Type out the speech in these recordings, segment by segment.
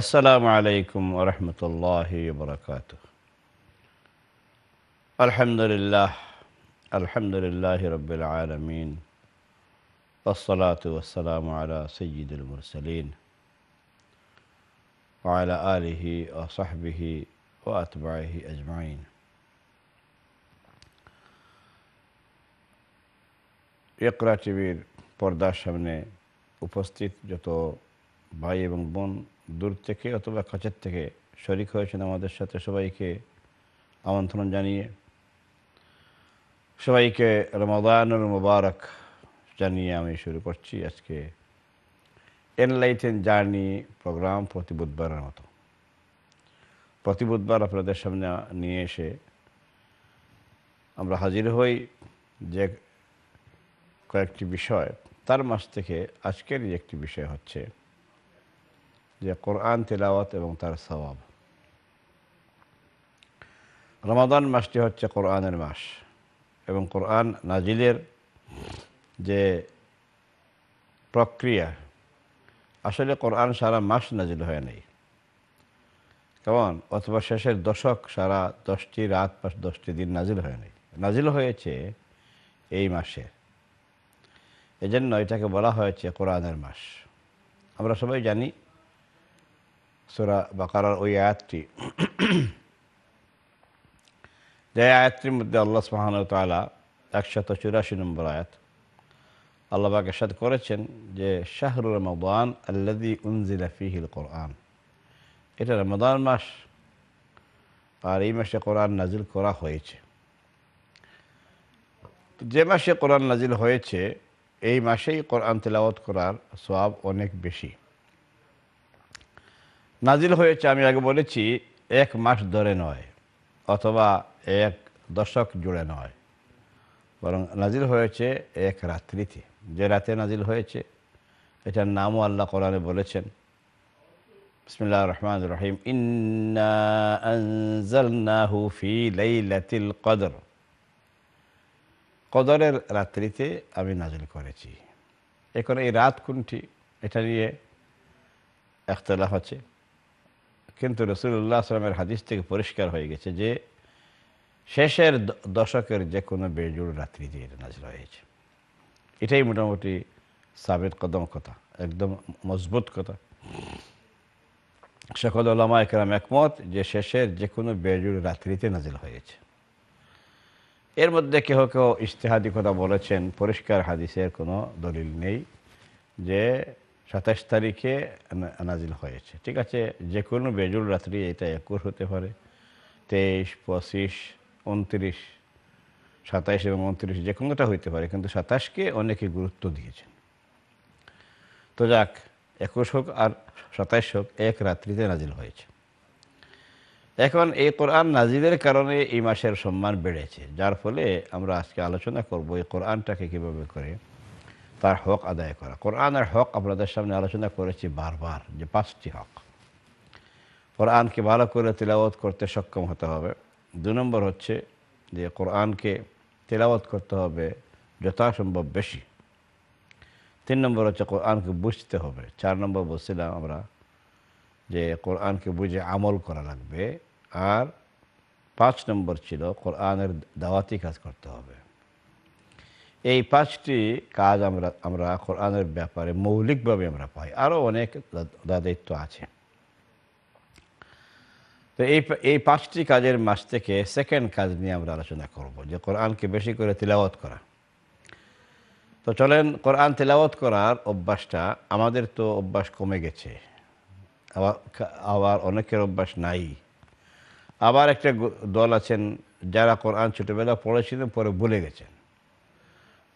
السلام عليكم ورحمة الله وبركاته الحمد لله الحمد لله رب العالمين والصلاة والسلام على سيد المرسلين وعلى آله وصحبه وأتباعه أجمعين يقرأ টিভির برداشة من উপস্থিত جتو ভাই এবং দূর থেকে অথবা কাছের থেকে শরিক হয়েছেন আমাদের সাথে সবাইকে আমন্ত্রণ জানিয়ে সবাইকে রমাদানুর মুবারক জানিয়ে আমি শুরু করছি আজকে এনলাইটেন জার্নি প্রোগ্রাম প্রতি বুধবারের মতো প্রতি বুধবার আপনাদের সামনে নিয়ে এসে আমরা হাজির হই যে কয়েকটি বিষয় তার মাস থেকে আজকের একটি বিষয় হচ্ছে যে কোরআন তেলাওয়াত এবং তার স্বভাব রমাদান মাসটি হচ্ছে কোরআনের মাস এবং কোরআন নাজিলের যে প্রক্রিয়া আসলে কোরআন সারা মাস নাজিল হয় নাই কেমন অথবা শেষের দশক সারা দশটি রাত পাশ দশটি দিন নাজিল হয় নাই নাজিল হয়েছে এই মাসে এজন্য এটাকে বলা হয়েছে কোরআনের মাস আমরা সবাই জানি সোরা বাকারার ওই আয়াতটি যে আয়াতটির মধ্যে আল্লাহ সুহান তালা একশত চুরাশি নম্বর আয়াত আল্লাহবাকে সাথ করেছেন যে শাহরুল রমাদান আল্লাদি উনজিলা ফিহিল কোরআন এটা রমাদান মাস আর এই মাসে কোরআন নাজিল করা হয়েছে যে মাসে কোরআন নাজিল হয়েছে এই মাসেই কোরআন তেলাওয়াত করার সব অনেক বেশি নাজিল হয়েছে আমি আগে বলেছি এক মাস ধরে নয় অথবা এক দশক জুড়ে নয় বরং নাজিল হয়েছে এক রাত্রিতে যে রাতে নাজিল হয়েছে এটার নামও আল্লাহ কোরআনে বলেছেন বিসমিল্লা রহমান রহিম ফি কদর কদরের রাত্রিতে আমি নাজিল করেছি এখন এই রাত কোনটি এটা নিয়ে একতলাফ আছে কিন্তু রসুল্লাহ আসলামের হাদিস থেকে পরিষ্কার হয়ে গেছে যে শেষের দশকের যে কোনো বেজুড় রাত্রি দিয়ে এটা হয়েছে এটাই মোটামুটি সাবেদ কদম কথা একদম মজবুত কথা সকল ওলামা একরাম একমত যে শেষের যে কোনো বেজুড় রাত্রিতে নাজিল হয়েছে এর মধ্যে কেহ কেউ ইশতেহাদি কথা বলেছেন পরিষ্কার হাদিসের কোনো দলিল নেই যে সাতাশ তারিখে নাজিল হয়েছে ঠিক আছে যে কোনো বেজুল রাত্রি এটা একুশ হতে পারে তেইশ পঁচিশ উনত্রিশ সাতাইশ এবং উনত্রিশ যে কোনোটা হইতে পারে কিন্তু সাতাশকে অনেকে গুরুত্ব দিয়েছেন তো যাক একুশ হোক আর সাতাইশ হোক এক রাত্রিতে নাজিল হয়েছে এখন এই কোরআন নাজিলের কারণে এই মাসের সম্মান বেড়েছে যার ফলে আমরা আজকে আলোচনা করবো এই কোরআনটাকে কীভাবে করে তার হক আদায় করা কোরআনের হক আপনাদের সামনে আলোচনা করেছি বারবার যে পাঁচটি হক কোরআনকে ভালো করে তেলাওয়াত করতে সক্ষম হতে হবে দু নম্বর হচ্ছে যে কোরআনকে তেলাওয়াত করতে হবে যথাসম্ভব বেশি তিন নম্বর হচ্ছে কোরআনকে বুঝতে হবে চার নম্বর বলছিলাম আমরা যে কোরআনকে বুঝে আমল করা লাগবে আর পাঁচ নম্বর ছিল কোরআনের দাওয়াতি কাজ করতে হবে এই পাঁচটি কাজ আমরা আমরা কোরআনের ব্যাপারে মৌলিকভাবে আমরা পাই আরও অনেক দায়িত্ব আছে তো এই এই পাঁচটি কাজের মাস থেকে সেকেন্ড কাজ নিয়ে আমরা আলোচনা করব যে কোরআনকে বেশি করে তিলাওয়াত করা তো চলেন কোরআন তেলাওয়াত করার অভ্যাসটা আমাদের তো অভ্যাস কমে গেছে আবার আবার অনেকের অভ্যাস নাই আবার একটা দল আছেন যারা কোরআন ছোটোবেলা পড়েছিলেন পরে ভুলে গেছেন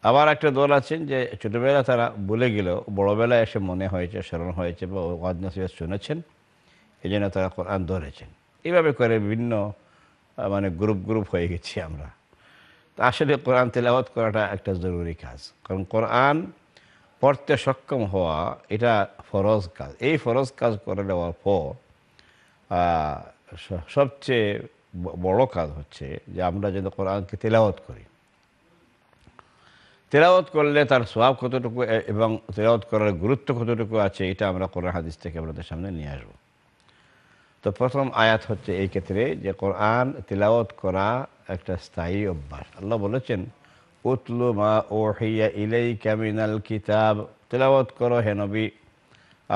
আবার একটা দল আছেন যে ছোটোবেলা তারা বলে গেল বড়োবেলায় এসে মনে হয়েছে স্মরণ হয়েছে বা নসিহত শুনেছেন এই জন্য তারা কোরআন ধরেছেন এভাবে করে বিভিন্ন মানে গ্রুপ গ্রুপ হয়ে গেছি আমরা তা আসলে কোরআন তেলাওয়াত করাটা একটা জরুরি কাজ কারণ কোরআন পড়তে সক্ষম হওয়া এটা ফরজ কাজ এই ফরজ কাজ করে দেওয়ার পর সবচেয়ে বড় কাজ হচ্ছে যে আমরা যেন কোরআনকে তেলাওয়াত করি তেলাওয়াত করলে তার স্বভাব কতটুকু এবং তেলাওয়াত করার গুরুত্ব কতটুকু আছে এটা আমরা কোরআন হাদিস থেকে আপনাদের সামনে নিয়ে আসব তো প্রথম আয়াত হচ্ছে এই ক্ষেত্রে যে কোরআন তেলাওত করা একটা স্থায়ী অভ্যাস আল্লাহ বলেছেন উতলু মা ও হইয়া ইলাই ক্যামিনাল কিতাব তেলাওত করো হেনবি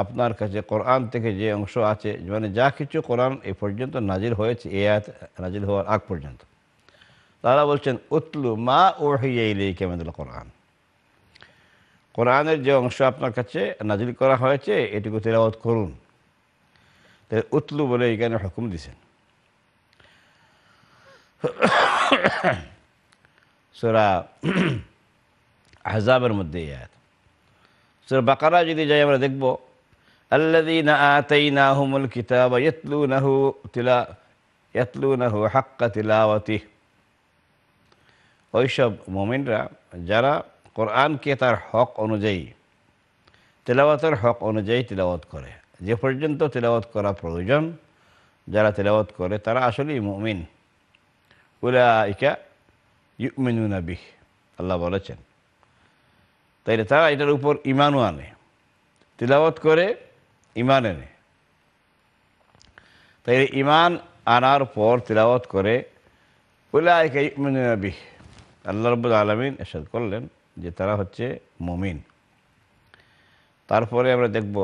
আপনার কাছে কোরআন থেকে যে অংশ আছে মানে যা কিছু কোরআন এ পর্যন্ত নাজির হয়েছে এ আয়াত নাজির হওয়ার আগ পর্যন্ত তারা বলছেন উতলু মা ওহিয়াইলেই কেমেদুল কোরআন কোরআনের যে অংশ আপনার কাছে নাজিল করা হয়েছে এটুকু তেলাওয়াত করুন তাই উতলু বলে এখানে হুকুম দিছেন সোরা আহজাবের মধ্যে সোরা বাকারা যদি যাই আমরা দেখব الذين آتيناهم নাহু তিলা تلا নাহু হাক্কা تلاوته ওইসব মোমেনরা যারা কোরআনকে তার হক অনুযায়ী তেলাওয়াতের হক অনুযায়ী তেলাওয়াত করে যে পর্যন্ত তেলাওয়াত করা প্রয়োজন যারা তেলাওয়াত করে তারা আসলেই মুমিন উলাইকা ইউমিনুনা বিহ আল্লাহ বলেছেন তাইলে তারা এটার উপর ইমানও আনে তেলাওয়াত করে ইমান এনে তাইলে ইমান আনার পর তেলাওয়াত করে উলাইকা ইউমিনুনা বিহ আল্লাহ রাব্বুল আলামিন ارشاد করলেন যে তারা হচ্ছে মমিন তারপরে আমরা দেখব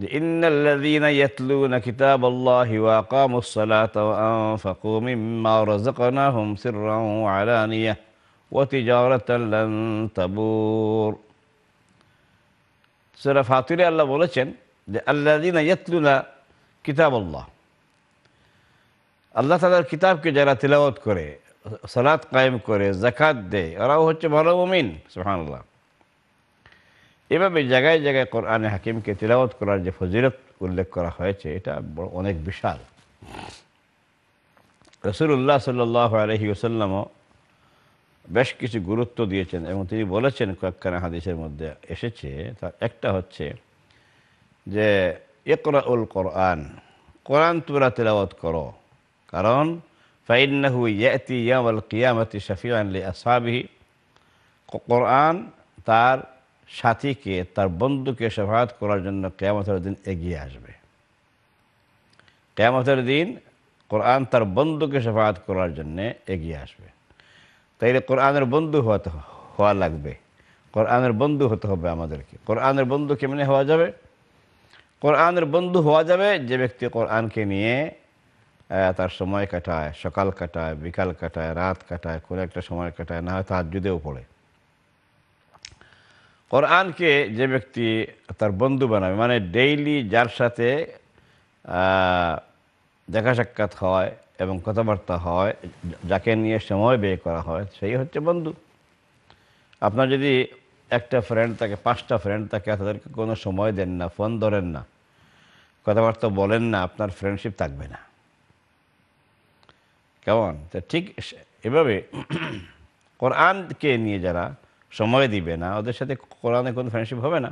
যে ইন্নাল্লাযীনা ইয়াতলুনা কিতাবাল্লাহি ওয়া আকামুস-সালাতা ওয়া আনফাকু মিম্মা রাযাকনাহুম সিররান ওয়া আলানিয়া ওয়া তিজারাতান লান তাবুর সূরা ফাতিরে আল্লাহ বলেছেন যে আল্লাযীনা ইয়াতলুনা কিতাবাল্লাহ আল্লাহ তাআলার কিতাবকে যারা তেলাওয়াত করে সালাত কায়েম করে জাকাত দেয় ওরাও হচ্ছে ভালো মমিন সুহানুল্লাহ এভাবে জায়গায় জায়গায় কোরআনে হাকিমকে তিলাওয়াত করার যে ফজিরত উল্লেখ করা হয়েছে এটা অনেক বিশাল রসুল্লাহ সাল্লাহ আলহি ওসাল্লামও বেশ কিছু গুরুত্ব দিয়েছেন এবং তিনি বলেছেন কয়েকখানে হাদিসের মধ্যে এসেছে তার একটা হচ্ছে যে একরা উল কোরআন কোরআন তুরা তেলাওয়াত করো কারণ فإنه يأتي يوم القيامة شفيعا لأصحابه কোরআন তার সাথীকে তার বন্ধুকে সফাত করার জন্য কেয়ামতের দিন এগিয়ে আসবে কেয়ামতের দিন কোরআন তার বন্ধুকে সফাত করার জন্য এগিয়ে আসবে তাইলে কোরআনের বন্ধু হতে হওয়া লাগবে কোরআনের বন্ধু হতে হবে আমাদেরকে কোরআনের বন্ধু কেমনে হওয়া যাবে কোরআনের বন্ধু হওয়া যাবে যে ব্যক্তি কোরআনকে নিয়ে তার সময় কাটায় সকাল কাটায় বিকাল কাটায় রাত কাটায় কোনো একটা সময় কাটায় না হয় তাহাজুদেও পড়ে কোরআনকে যে ব্যক্তি তার বন্ধু বানাবে মানে ডেইলি যার সাথে দেখা সাক্ষাৎ হয় এবং কথাবার্তা হয় যাকে নিয়ে সময় ব্যয় করা হয় সেই হচ্ছে বন্ধু আপনার যদি একটা ফ্রেন্ড থাকে পাঁচটা ফ্রেন্ড থাকে তাদেরকে কোনো সময় দেন না ফোন ধরেন না কথাবার্তা বলেন না আপনার ফ্রেন্ডশিপ থাকবে না কেমন তা ঠিক এভাবে কোরআনকে নিয়ে যারা সময় দিবে না ওদের সাথে কোরআনে কোনো ফ্রেন্ডশিপ হবে না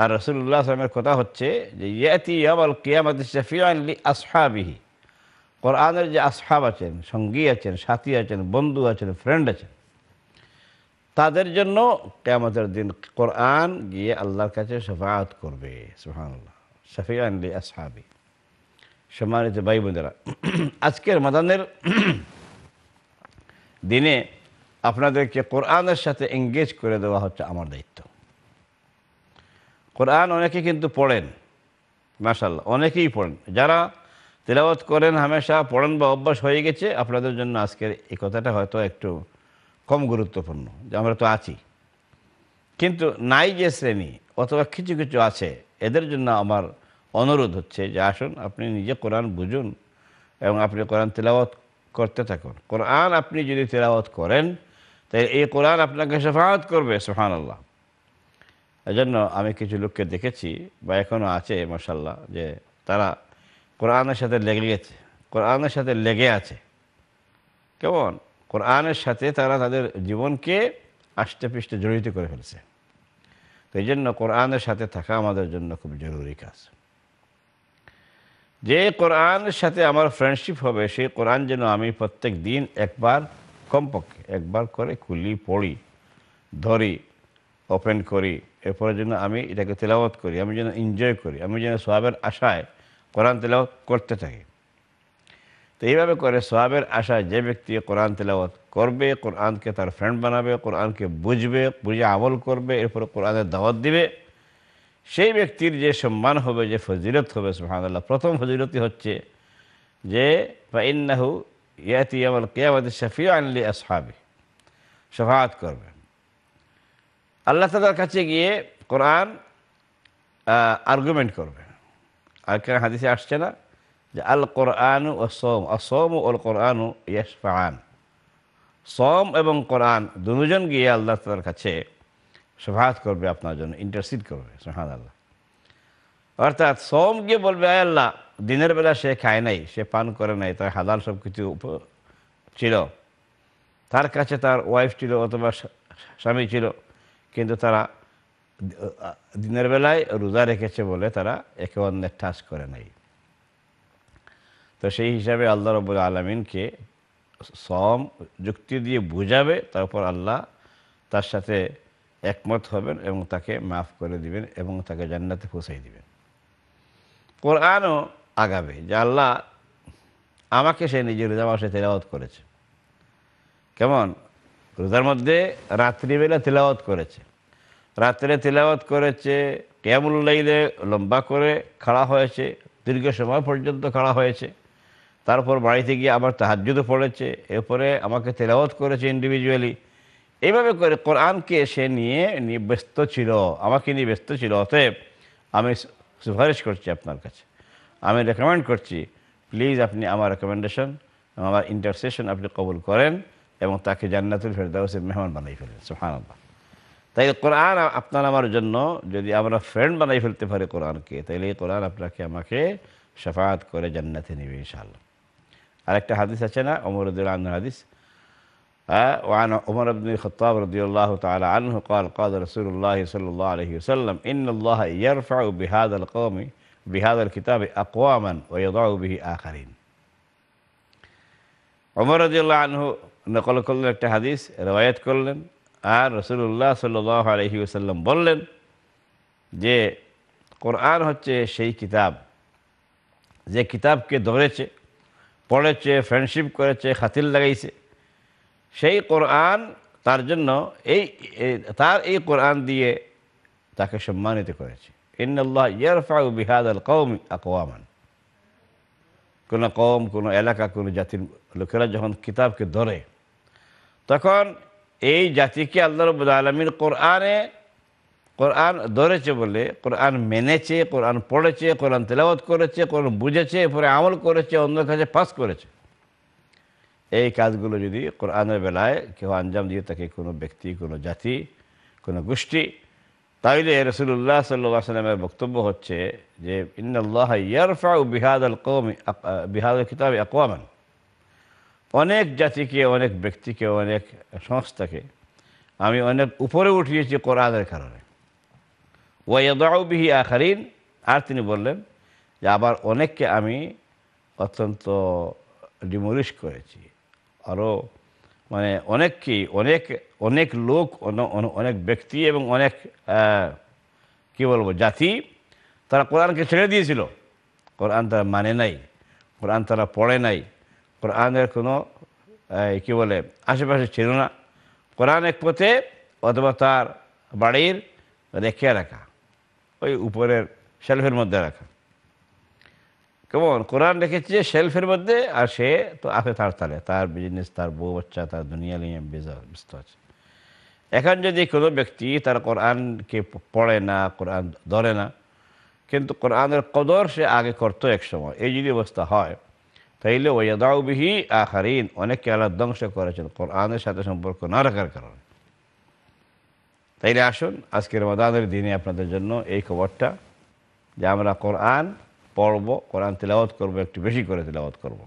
আর রসুল্লাহ আসলামের কথা হচ্ছে যে ইয়াতি ইয়াবল কিয়ামত শফিয়ানলি আসহাবিহি কোরআনের যে আসহাব আছেন সঙ্গী আছেন সাথী আছেন বন্ধু আছেন ফ্রেন্ড আছেন তাদের জন্য কেয়ামতের দিন কোরআন গিয়ে আল্লাহর কাছে সফায়াত করবে সুহানুল্লাহ শফিয়ানলি আসহাবি সম্মানিত ভাই বোনেরা আজকের মাদানের দিনে আপনাদেরকে কোরআনের সাথে এঙ্গেজ করে দেওয়া হচ্ছে আমার দায়িত্ব কোরআন অনেকে কিন্তু পড়েন মার্শাল অনেকেই পড়েন যারা তেলাওয়াত করেন হামেশা পড়েন বা অভ্যাস হয়ে গেছে আপনাদের জন্য আজকের এই কথাটা হয়তো একটু কম গুরুত্বপূর্ণ যে আমরা তো আছি কিন্তু নাই যে শ্রেণী অথবা কিছু কিছু আছে এদের জন্য আমার অনুরোধ হচ্ছে যে আসুন আপনি নিজে কোরআন বুঝুন এবং আপনি কোরআন তেলাওয়াত করতে থাকুন কোরআন আপনি যদি তেলাওয়াত করেন তাই এই কোরআন আপনাকে সেফাত করবে সোহান আল্লাহ এজন্য আমি কিছু লোককে দেখেছি বা এখনও আছে মশাল্লাহ যে তারা কোরআনের সাথে লেগে গেছে কোরআনের সাথে লেগে আছে কেমন কোরআনের সাথে তারা তাদের জীবনকে আষ্টে পিষ্টে জড়িত করে ফেলছে তো এই জন্য কোরআনের সাথে থাকা আমাদের জন্য খুব জরুরি কাজ যে কোরআনের সাথে আমার ফ্রেন্ডশিপ হবে সেই কোরআন যেন আমি প্রত্যেক দিন একবার কমপক্ষে একবার করে খুলি পড়ি ধরি ওপেন করি এরপরে যেন আমি এটাকে তেলাওয়াত করি আমি যেন এনজয় করি আমি যেন সোহাবের আশায় কোরআন তেলাওয়াত করতে থাকি তো এইভাবে করে সোহাবের আশায় যে ব্যক্তি কোরআন তেলাওয়াত করবে কোরআনকে তার ফ্রেন্ড বানাবে কোরআনকে বুঝবে বুঝে আমল করবে এরপরে কোরআনের দাওয়াত দিবে সেই ব্যক্তির যে সম্মান হবে যে ফজিরত হবে সুহানাল্লাহ প্রথম ফজিরতি হচ্ছে যে ইন্নাহু ইয়াতি আমল কেয়াবাদ শফি আনলি আসহাবি সফাত করবে আল্লাহ তাদের কাছে গিয়ে কোরআন আর্গুমেন্ট করবে আর কেন হাদিসে আসছে না যে আল কোরআন অসম অসম ওল কোরআন ইয়াসফান সম এবং কোরআন দুজন গিয়ে আল্লাহ তাদের কাছে সেফাত করবে আপনার জন্য ইন্টারসিড করবে সোহান আল্লাহ অর্থাৎ সোমকে বলবে আয় আল্লাহ দিনের বেলা সে খায় নাই সে পান করে নাই তার হাদাল সব কিছু ছিল তার কাছে তার ওয়াইফ ছিল অথবা স্বামী ছিল কিন্তু তারা দিনের বেলায় রোজা রেখেছে বলে তারা একে অন্যের ঠাস করে নাই তো সেই হিসাবে আল্লাহ রবুল আলমিনকে সম যুক্তি দিয়ে বুঝাবে তারপর আল্লাহ তার সাথে একমত হবেন এবং তাকে মাফ করে দিবেন এবং তাকে জান্নাতে পৌঁছাই দিবেন কোরআনও আগাবে যে আল্লাহ আমাকে সে নিজের রোজা মাসে তেলাওয়াত করেছে কেমন রোজার মধ্যে রাত্রিবেলা তেলাওয়াত করেছে রাত্রে তেলাওয়াত করেছে ক্যামুল্লাইলে লম্বা করে খাড়া হয়েছে দীর্ঘ সময় পর্যন্ত খাড়া হয়েছে তারপর বাড়িতে গিয়ে আবার তাহাজ্যুদও পড়েছে এরপরে আমাকে তেলাওয়াত করেছে ইন্ডিভিজুয়ালি এইভাবে করে কোরআনকে সে নিয়ে ব্যস্ত ছিল আমাকে নিয়ে ব্যস্ত ছিল অতএব আমি সুপারিশ করছি আপনার কাছে আমি রেকমেন্ড করছি প্লিজ আপনি আমার রেকমেন্ডেশন আমার ইন্টারসেশন আপনি কবুল করেন এবং তাকে জান্নাতুল ফেরদাউসের মেহমান বানাই ফেলেন সুহানাল্লাহ তাই কোরআন আপনার আমার জন্য যদি আমরা ফ্রেন্ড বানাই ফেলতে পারি কোরআনকে তাহলে এই কোরআন আপনাকে আমাকে সাফাত করে জান্নাতে নেবে আর আরেকটা হাদিস আছে না অমরুদ্দুল আন্দোলন হাদিস وعن عمر بن الخطاب رضي الله تعالى عنه قال قال رسول الله صلى الله عليه وسلم إن الله يرفع بهذا القوم بهذا الكتاب أقواما ويضع به آخرين عمر رضي الله عنه نقل كل একটা হাদিস রেওয়ায়াত করলেন আর রসুল্লাহ সাল্লাহ আলহি ওসাল্লাম বললেন যে কোরআন হচ্ছে সেই কিতাব যে কিতাবকে ধরেছে পড়েছে ফ্রেন্ডশিপ করেছে খাতিল লাগাইছে সেই কোরআন তার জন্য এই তার এই কোরআন দিয়ে তাকে সম্মানিত করেছে কোন ইয়ারফাউ বিহাদ আল কৌম কোনো কম কোনো এলাকা কোনো জাতির লোকেরা যখন কিতাবকে ধরে তখন এই জাতিকে আল্লাহ রব আলমীর কোরআনে কোরআন ধরেছে বলে কোরআন মেনেছে কোরআন পড়েছে কোরআন তেলাওয়াত করেছে কোরআন বুঝেছে এরপরে আমল করেছে অন্যের কাছে পাস করেছে এই কাজগুলো যদি কোরআনের বেলায় কেউ আঞ্জাম দিয়ে থাকে কোনো ব্যক্তি কোনো জাতি কোনো গোষ্ঠী তাইলে রসুল্লাহ সাল্লাহ সাল্লামের বক্তব্য হচ্ছে যে ইন্নআল্লাহ ইয়ারফা বিহাদ আল কৌম বিহাদ খিতাব আকোয়ামান অনেক জাতিকে অনেক ব্যক্তিকে অনেক সংস্থাকে আমি অনেক উপরে উঠিয়েছি কোরআনের কারণে ওয়াদাউবিহি আখারিন আর তিনি বললেন যে আবার অনেককে আমি অত্যন্ত ডিমোলিশ করেছি আরও মানে অনেককেই অনেক অনেক লোক অনেক ব্যক্তি এবং অনেক কী বলবো জাতি তারা কোরআনকে ছেড়ে দিয়েছিল কোরআন তারা মানে নাই কোরআন তারা পড়ে নাই কোরআনের কোনো কী বলে আশেপাশে ছিল না কোরআন এক পথে অথবা তার বাড়ির রেখে রাখা ওই উপরের শেলফের মধ্যে রাখা কেমন কোরআন রেখেছে সেলফের মধ্যে আর সে তো আছে তার তালে তার বিজনেস তার বউ বাচ্চা তার দুনিয়া নিয়ে ব্যস্ত আছে এখন যদি কোনো ব্যক্তি তার কোরআনকে পড়ে না কোরআন ধরে না কিন্তু কোরআনের কদর সে আগে করতো একসময় এই যদি অবস্থা হয় তাইলে ওয়াদাউবিহি আহারিন অনেককে আল্লাহ ধ্বংস করেছেন কোরআনের সাথে সম্পর্ক না রাখার কারণে তাইলে আসুন আজকের মদানের দিনে আপনাদের জন্য এই খবরটা যে আমরা কোরআন পড়ব কোরআন তেলাওয়াত করব একটু বেশি করে তেলাওয়াত করব।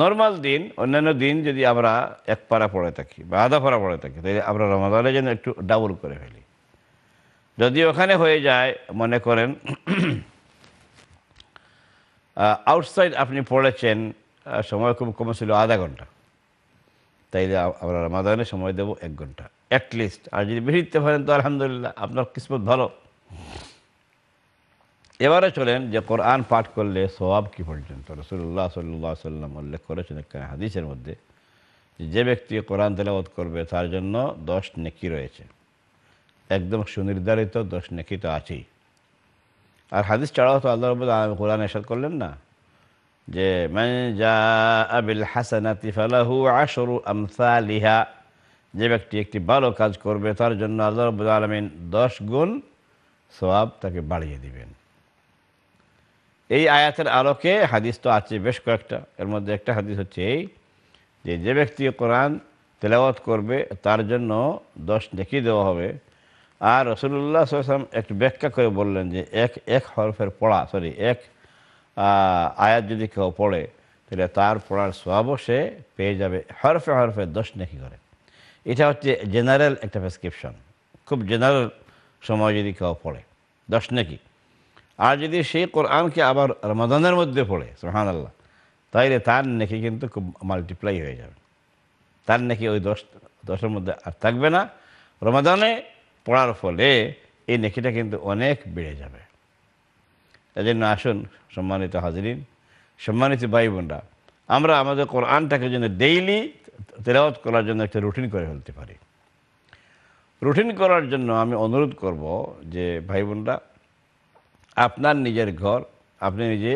নর্মাল দিন অন্যান্য দিন যদি আমরা এক পাড়া পড়ে থাকি বা আধা পাড়া পড়ে থাকি তাহলে আমরা রমাদানে যেন একটু ডাবল করে ফেলি যদি ওখানে হয়ে যায় মনে করেন আউটসাইড আপনি পড়েছেন সময় খুব কম ছিল আধা ঘন্টা তাইলে আমরা রমাদানে সময় দেব এক ঘন্টা অ্যাটলিস্ট আর যদি বেরিয়ে পারেন তো আলহামদুলিল্লাহ আপনার কিসমত ভালো এবারে চলেন যে কোরআন পাঠ করলে সবাব কি পর্যন্ত রসুল্লাহ সাল্লাহ সাল্লাম উল্লেখ করেছেন একখানে হাদিসের মধ্যে যে ব্যক্তি কোরআন তেলাবত করবে তার জন্য দশ নেকি রয়েছে একদম সুনির্ধারিত দশ নেকি তো আছেই আর হাদিস ছাড়াও তো আল্লাহ রবুল আলম কোরআন এসাদ করলেন না যে ম্যান যা আবিল হাসানাতি ফালাহু আশরু আমসা লিহা যে ব্যক্তি একটি ভালো কাজ করবে তার জন্য আল্লাহ রবুল আলমিন দশ গুণ সবাব তাকে বাড়িয়ে দিবেন এই আয়াতের আলোকে হাদিস তো আছে বেশ কয়েকটা এর মধ্যে একটা হাদিস হচ্ছে এই যে যে ব্যক্তি কোরআন তেলাওয়াত করবে তার জন্য দশ নেকি দেওয়া হবে আর রসুল্লাহ সাল্লাম একটু ব্যাখ্যা করে বললেন যে এক এক হরফের পড়া সরি এক আয়াত যদি কেউ পড়ে তাহলে তার পড়ার স্বভাবও সে পেয়ে যাবে হরফে হরফে দশ নেকি করে এটা হচ্ছে জেনারেল একটা প্রেসক্রিপশন খুব জেনারেল সময় যদি কেউ পড়ে দশ নেকি আর যদি সেই কোরআনকে আবার রমাদানের মধ্যে পড়ে সোহান আল্লাহ তাইলে তার নাকি কিন্তু খুব মাল্টিপ্লাই হয়ে যাবে তার নাকি ওই দশ দশের মধ্যে আর থাকবে না রমাদানে পড়ার ফলে এই নেকিটা কিন্তু অনেক বেড়ে যাবে তাই জন্য আসুন সম্মানিত হাজরিন সম্মানিত ভাই বোনরা আমরা আমাদের কোরআনটাকে যেন ডেইলি তেলাওয়াত করার জন্য একটা রুটিন করে ফেলতে পারি রুটিন করার জন্য আমি অনুরোধ করব যে ভাই বোনরা আপনার নিজের ঘর আপনি নিজে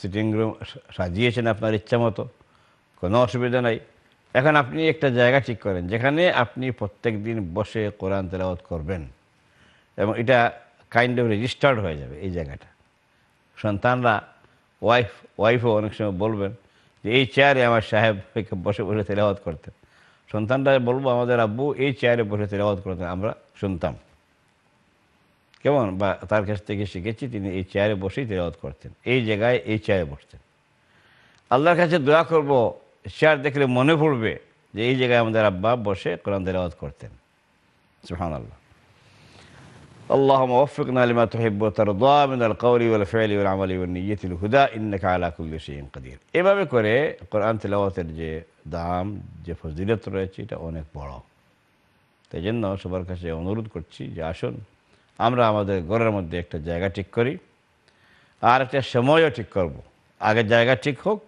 সিটিং রুম সাজিয়েছেন আপনার ইচ্ছা মতো কোনো অসুবিধা নাই এখন আপনি একটা জায়গা ঠিক করেন যেখানে আপনি প্রত্যেক দিন বসে কোরআন তেলাওয়াত করবেন এবং এটা কাইন্ড অফ রেজিস্টার্ড হয়ে যাবে এই জায়গাটা সন্তানরা ওয়াইফ ওয়াইফও অনেক সময় বলবেন যে এই চেয়ারে আমার সাহেব বসে বসে তেলাওয়াত করতেন সন্তানরা বলবো আমাদের আব্বু এই চেয়ারে বসে তেলাওয়াত করতেন আমরা শুনতাম কেমন বা তার কাছ থেকে শিখেছি তিনি এই চেয়ারে বসেই তেলাওয়াত করতেন এই জায়গায় এই চেয়ারে বসতেন আল্লাহর কাছে দোয়া করব চেয়ার দেখলে মনে পড়বে যে এই জায়গায় আমাদের আব্বা বসে কোরআন তেলাওয়াত করতেন সুহান আল্লাহ اللهم وفقنا لما تحب وترضى من القول والفعل والعمل والنية الهدى إنك على كل شيء قدير এভাবে করে কোরআন তেলাওয়াতের যে দাম যে ফজিলত রয়েছে এটা অনেক বড় তাই জন্য সবার কাছে অনুরোধ করছি যে আসুন আমরা আমাদের ঘরের মধ্যে একটা জায়গা ঠিক করি আর একটা সময়ও ঠিক করব। আগে জায়গা ঠিক হোক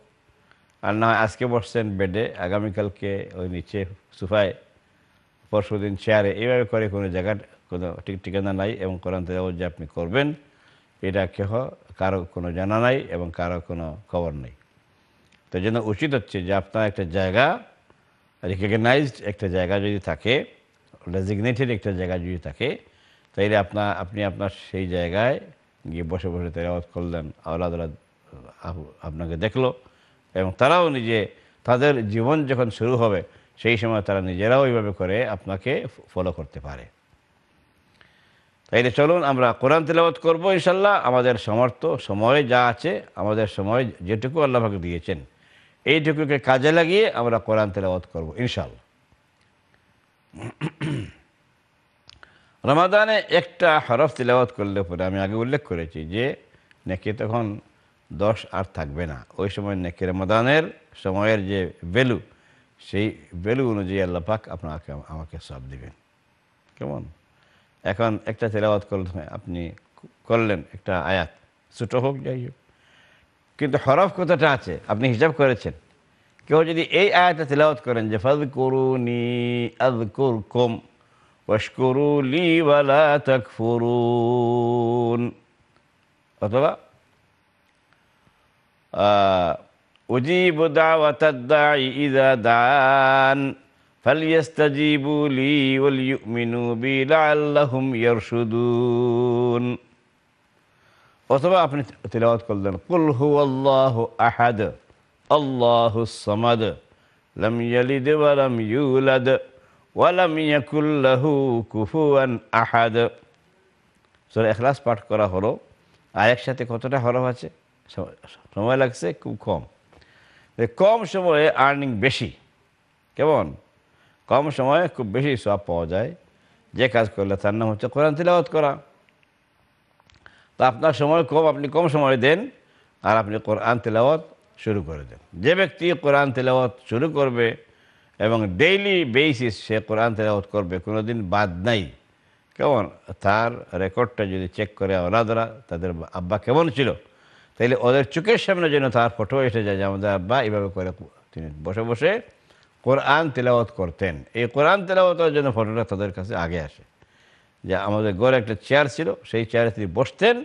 আর না আজকে বসছেন বেডে আগামীকালকে ওই নিচে সুফায় পরশু দিন চেয়ারে এইভাবে করে কোনো জায়গা কোনো ঠিক ঠিকানা নাই এবং কোরআন তেলাওয়াত যে আপনি করবেন এটা কেহ কারো কোনো জানা নাই এবং কারো কোনো খবর নেই তো জন্য উচিত হচ্ছে যে আপনার একটা জায়গা রিকগনাইজড একটা জায়গা যদি থাকে ডেজিগনেটেড একটা জায়গা যদি থাকে তাইলে আপনার আপনি আপনার সেই জায়গায় গিয়ে বসে বসে তেলাওয়াত করলেন আওলাদ আপনাকে দেখলো এবং তারাও নিজে তাদের জীবন যখন শুরু হবে সেই সময় তারা নিজেরাও এইভাবে করে আপনাকে ফলো করতে পারে তাইলে চলুন আমরা কোরআন তেলাওয়াত করবো ইনশাল্লাহ আমাদের সমর্থ সময়ে যা আছে আমাদের সময় যেটুকু আল্লাহকে দিয়েছেন এইটুকুকে কাজে লাগিয়ে আমরা কোরআন তেলাওয়াত করবো ইনশাল্লাহ রমাদানে একটা হরফ তিলাওয়াত করলে পরে আমি আগে উল্লেখ করেছি যে নেকি তখন দশ আর থাকবে না ওই সময় নেকি রমাদানের সময়ের যে ভ্যালু সেই ভ্যালু অনুযায়ী আল্লাহ পাক আপনাকে আমাকে সব দিবেন কেমন এখন একটা তেলাওয়াত করলে আপনি করলেন একটা আয়াত ছোটো হোক যাই হোক কিন্তু হরফ কথাটা আছে আপনি হিসাব করেছেন কেউ যদি এই আয়াতটা তেলাওয়াত করেন যে ফাজ করুনি আজ ওয়াশকুরু লি ওয়ালা তাকফুরুন অথবা উজিব দাওয়াতাদ দাঈ ইযা দান ফালইস্তাজিবু লি ওয়াল ইউমিনু বি লাআল্লাহুম ইয়ারশুদুন অথবা আপনি তেলাওয়াত করলেন কুল হুয়াল্লাহু আহাদ আল্লাহুস সামাদ লাম ইয়ালিদ ওয়া লাম ইউলাদ ওয়ালাম ইয়াকুল্লাহু কুফুয়ান আহাদ সুরা এখলাস পাঠ করা হলো আর একসাথে কতটা হরফ আছে সময় লাগছে খুব কম কম সময়ে আর্নিং বেশি কেমন কম সময়ে খুব বেশি সব পাওয়া যায় যে কাজ করলে তার নাম হচ্ছে কোরআন তিলাওয়াত করা তো আপনার সময় কম আপনি কম সময় দেন আর আপনি কোরআন তেলাওয়াত শুরু করে দেন যে ব্যক্তি কোরআন তেলাওয়াত শুরু করবে এবং ডেইলি বেসিস সে কোরআন তেলাওত করবে কোনো দিন বাদ নাই কেমন তার রেকর্ডটা যদি চেক করে ওলাদরা তাদের আব্বা কেমন ছিল তাইলে ওদের চোখের সামনে যেন তার ফটো এসে যায় যে আমাদের আব্বা এভাবে করে তিনি বসে বসে কোরআন তেলাওয়াত করতেন এই কোরআন তেলাওয়াতের জন্য ফটোটা তাদের কাছে আগে আসে যে আমাদের গড়ে একটা চেয়ার ছিল সেই চেয়ারে তিনি বসতেন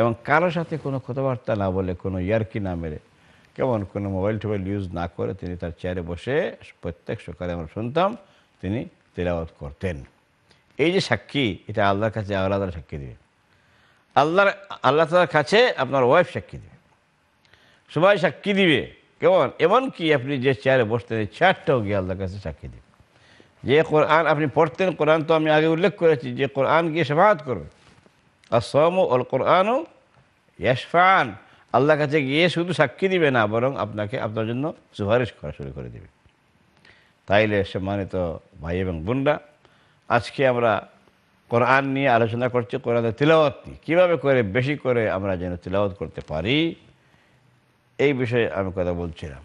এবং কারোর সাথে কোনো কথাবার্তা না বলে কোনো ইয়ারকি না মেরে কেমন কোনো মোবাইল টোবাইল ইউজ না করে তিনি তার চেয়ারে বসে প্রত্যেক সকালে আমরা শুনতাম তিনি তেলাওয়াত করতেন এই যে সাক্ষী এটা আল্লাহর কাছে আল্লাহ তালা সাক্ষী দেবে আল্লাহর আল্লাহ তালার কাছে আপনার ওয়াইফ সাক্ষী দেবে সবাই সাক্ষী দিবে কেমন এমনকি আপনি যে চেয়ারে বসতেন এই চেয়ারটাও গিয়ে আল্লাহর কাছে সাক্ষী দেবে যে কোরআন আপনি পড়তেন কোরআন তো আমি আগে উল্লেখ করেছি যে কোরআন গিয়ে সেফাত করবে ও অল কোরআনও ইয়াসফান আল্লাহ কাছে গিয়ে শুধু সাক্ষী দিবে না বরং আপনাকে আপনার জন্য সুপারিশ করা শুরু করে দেবে তাইলে সম্মানিত ভাই এবং বোনরা আজকে আমরা কোরআন নিয়ে আলোচনা করছি কোরআনের তিলাওয়াত নিয়ে কীভাবে করে বেশি করে আমরা যেন তিলাওয়াত করতে পারি এই বিষয়ে আমি কথা বলছিলাম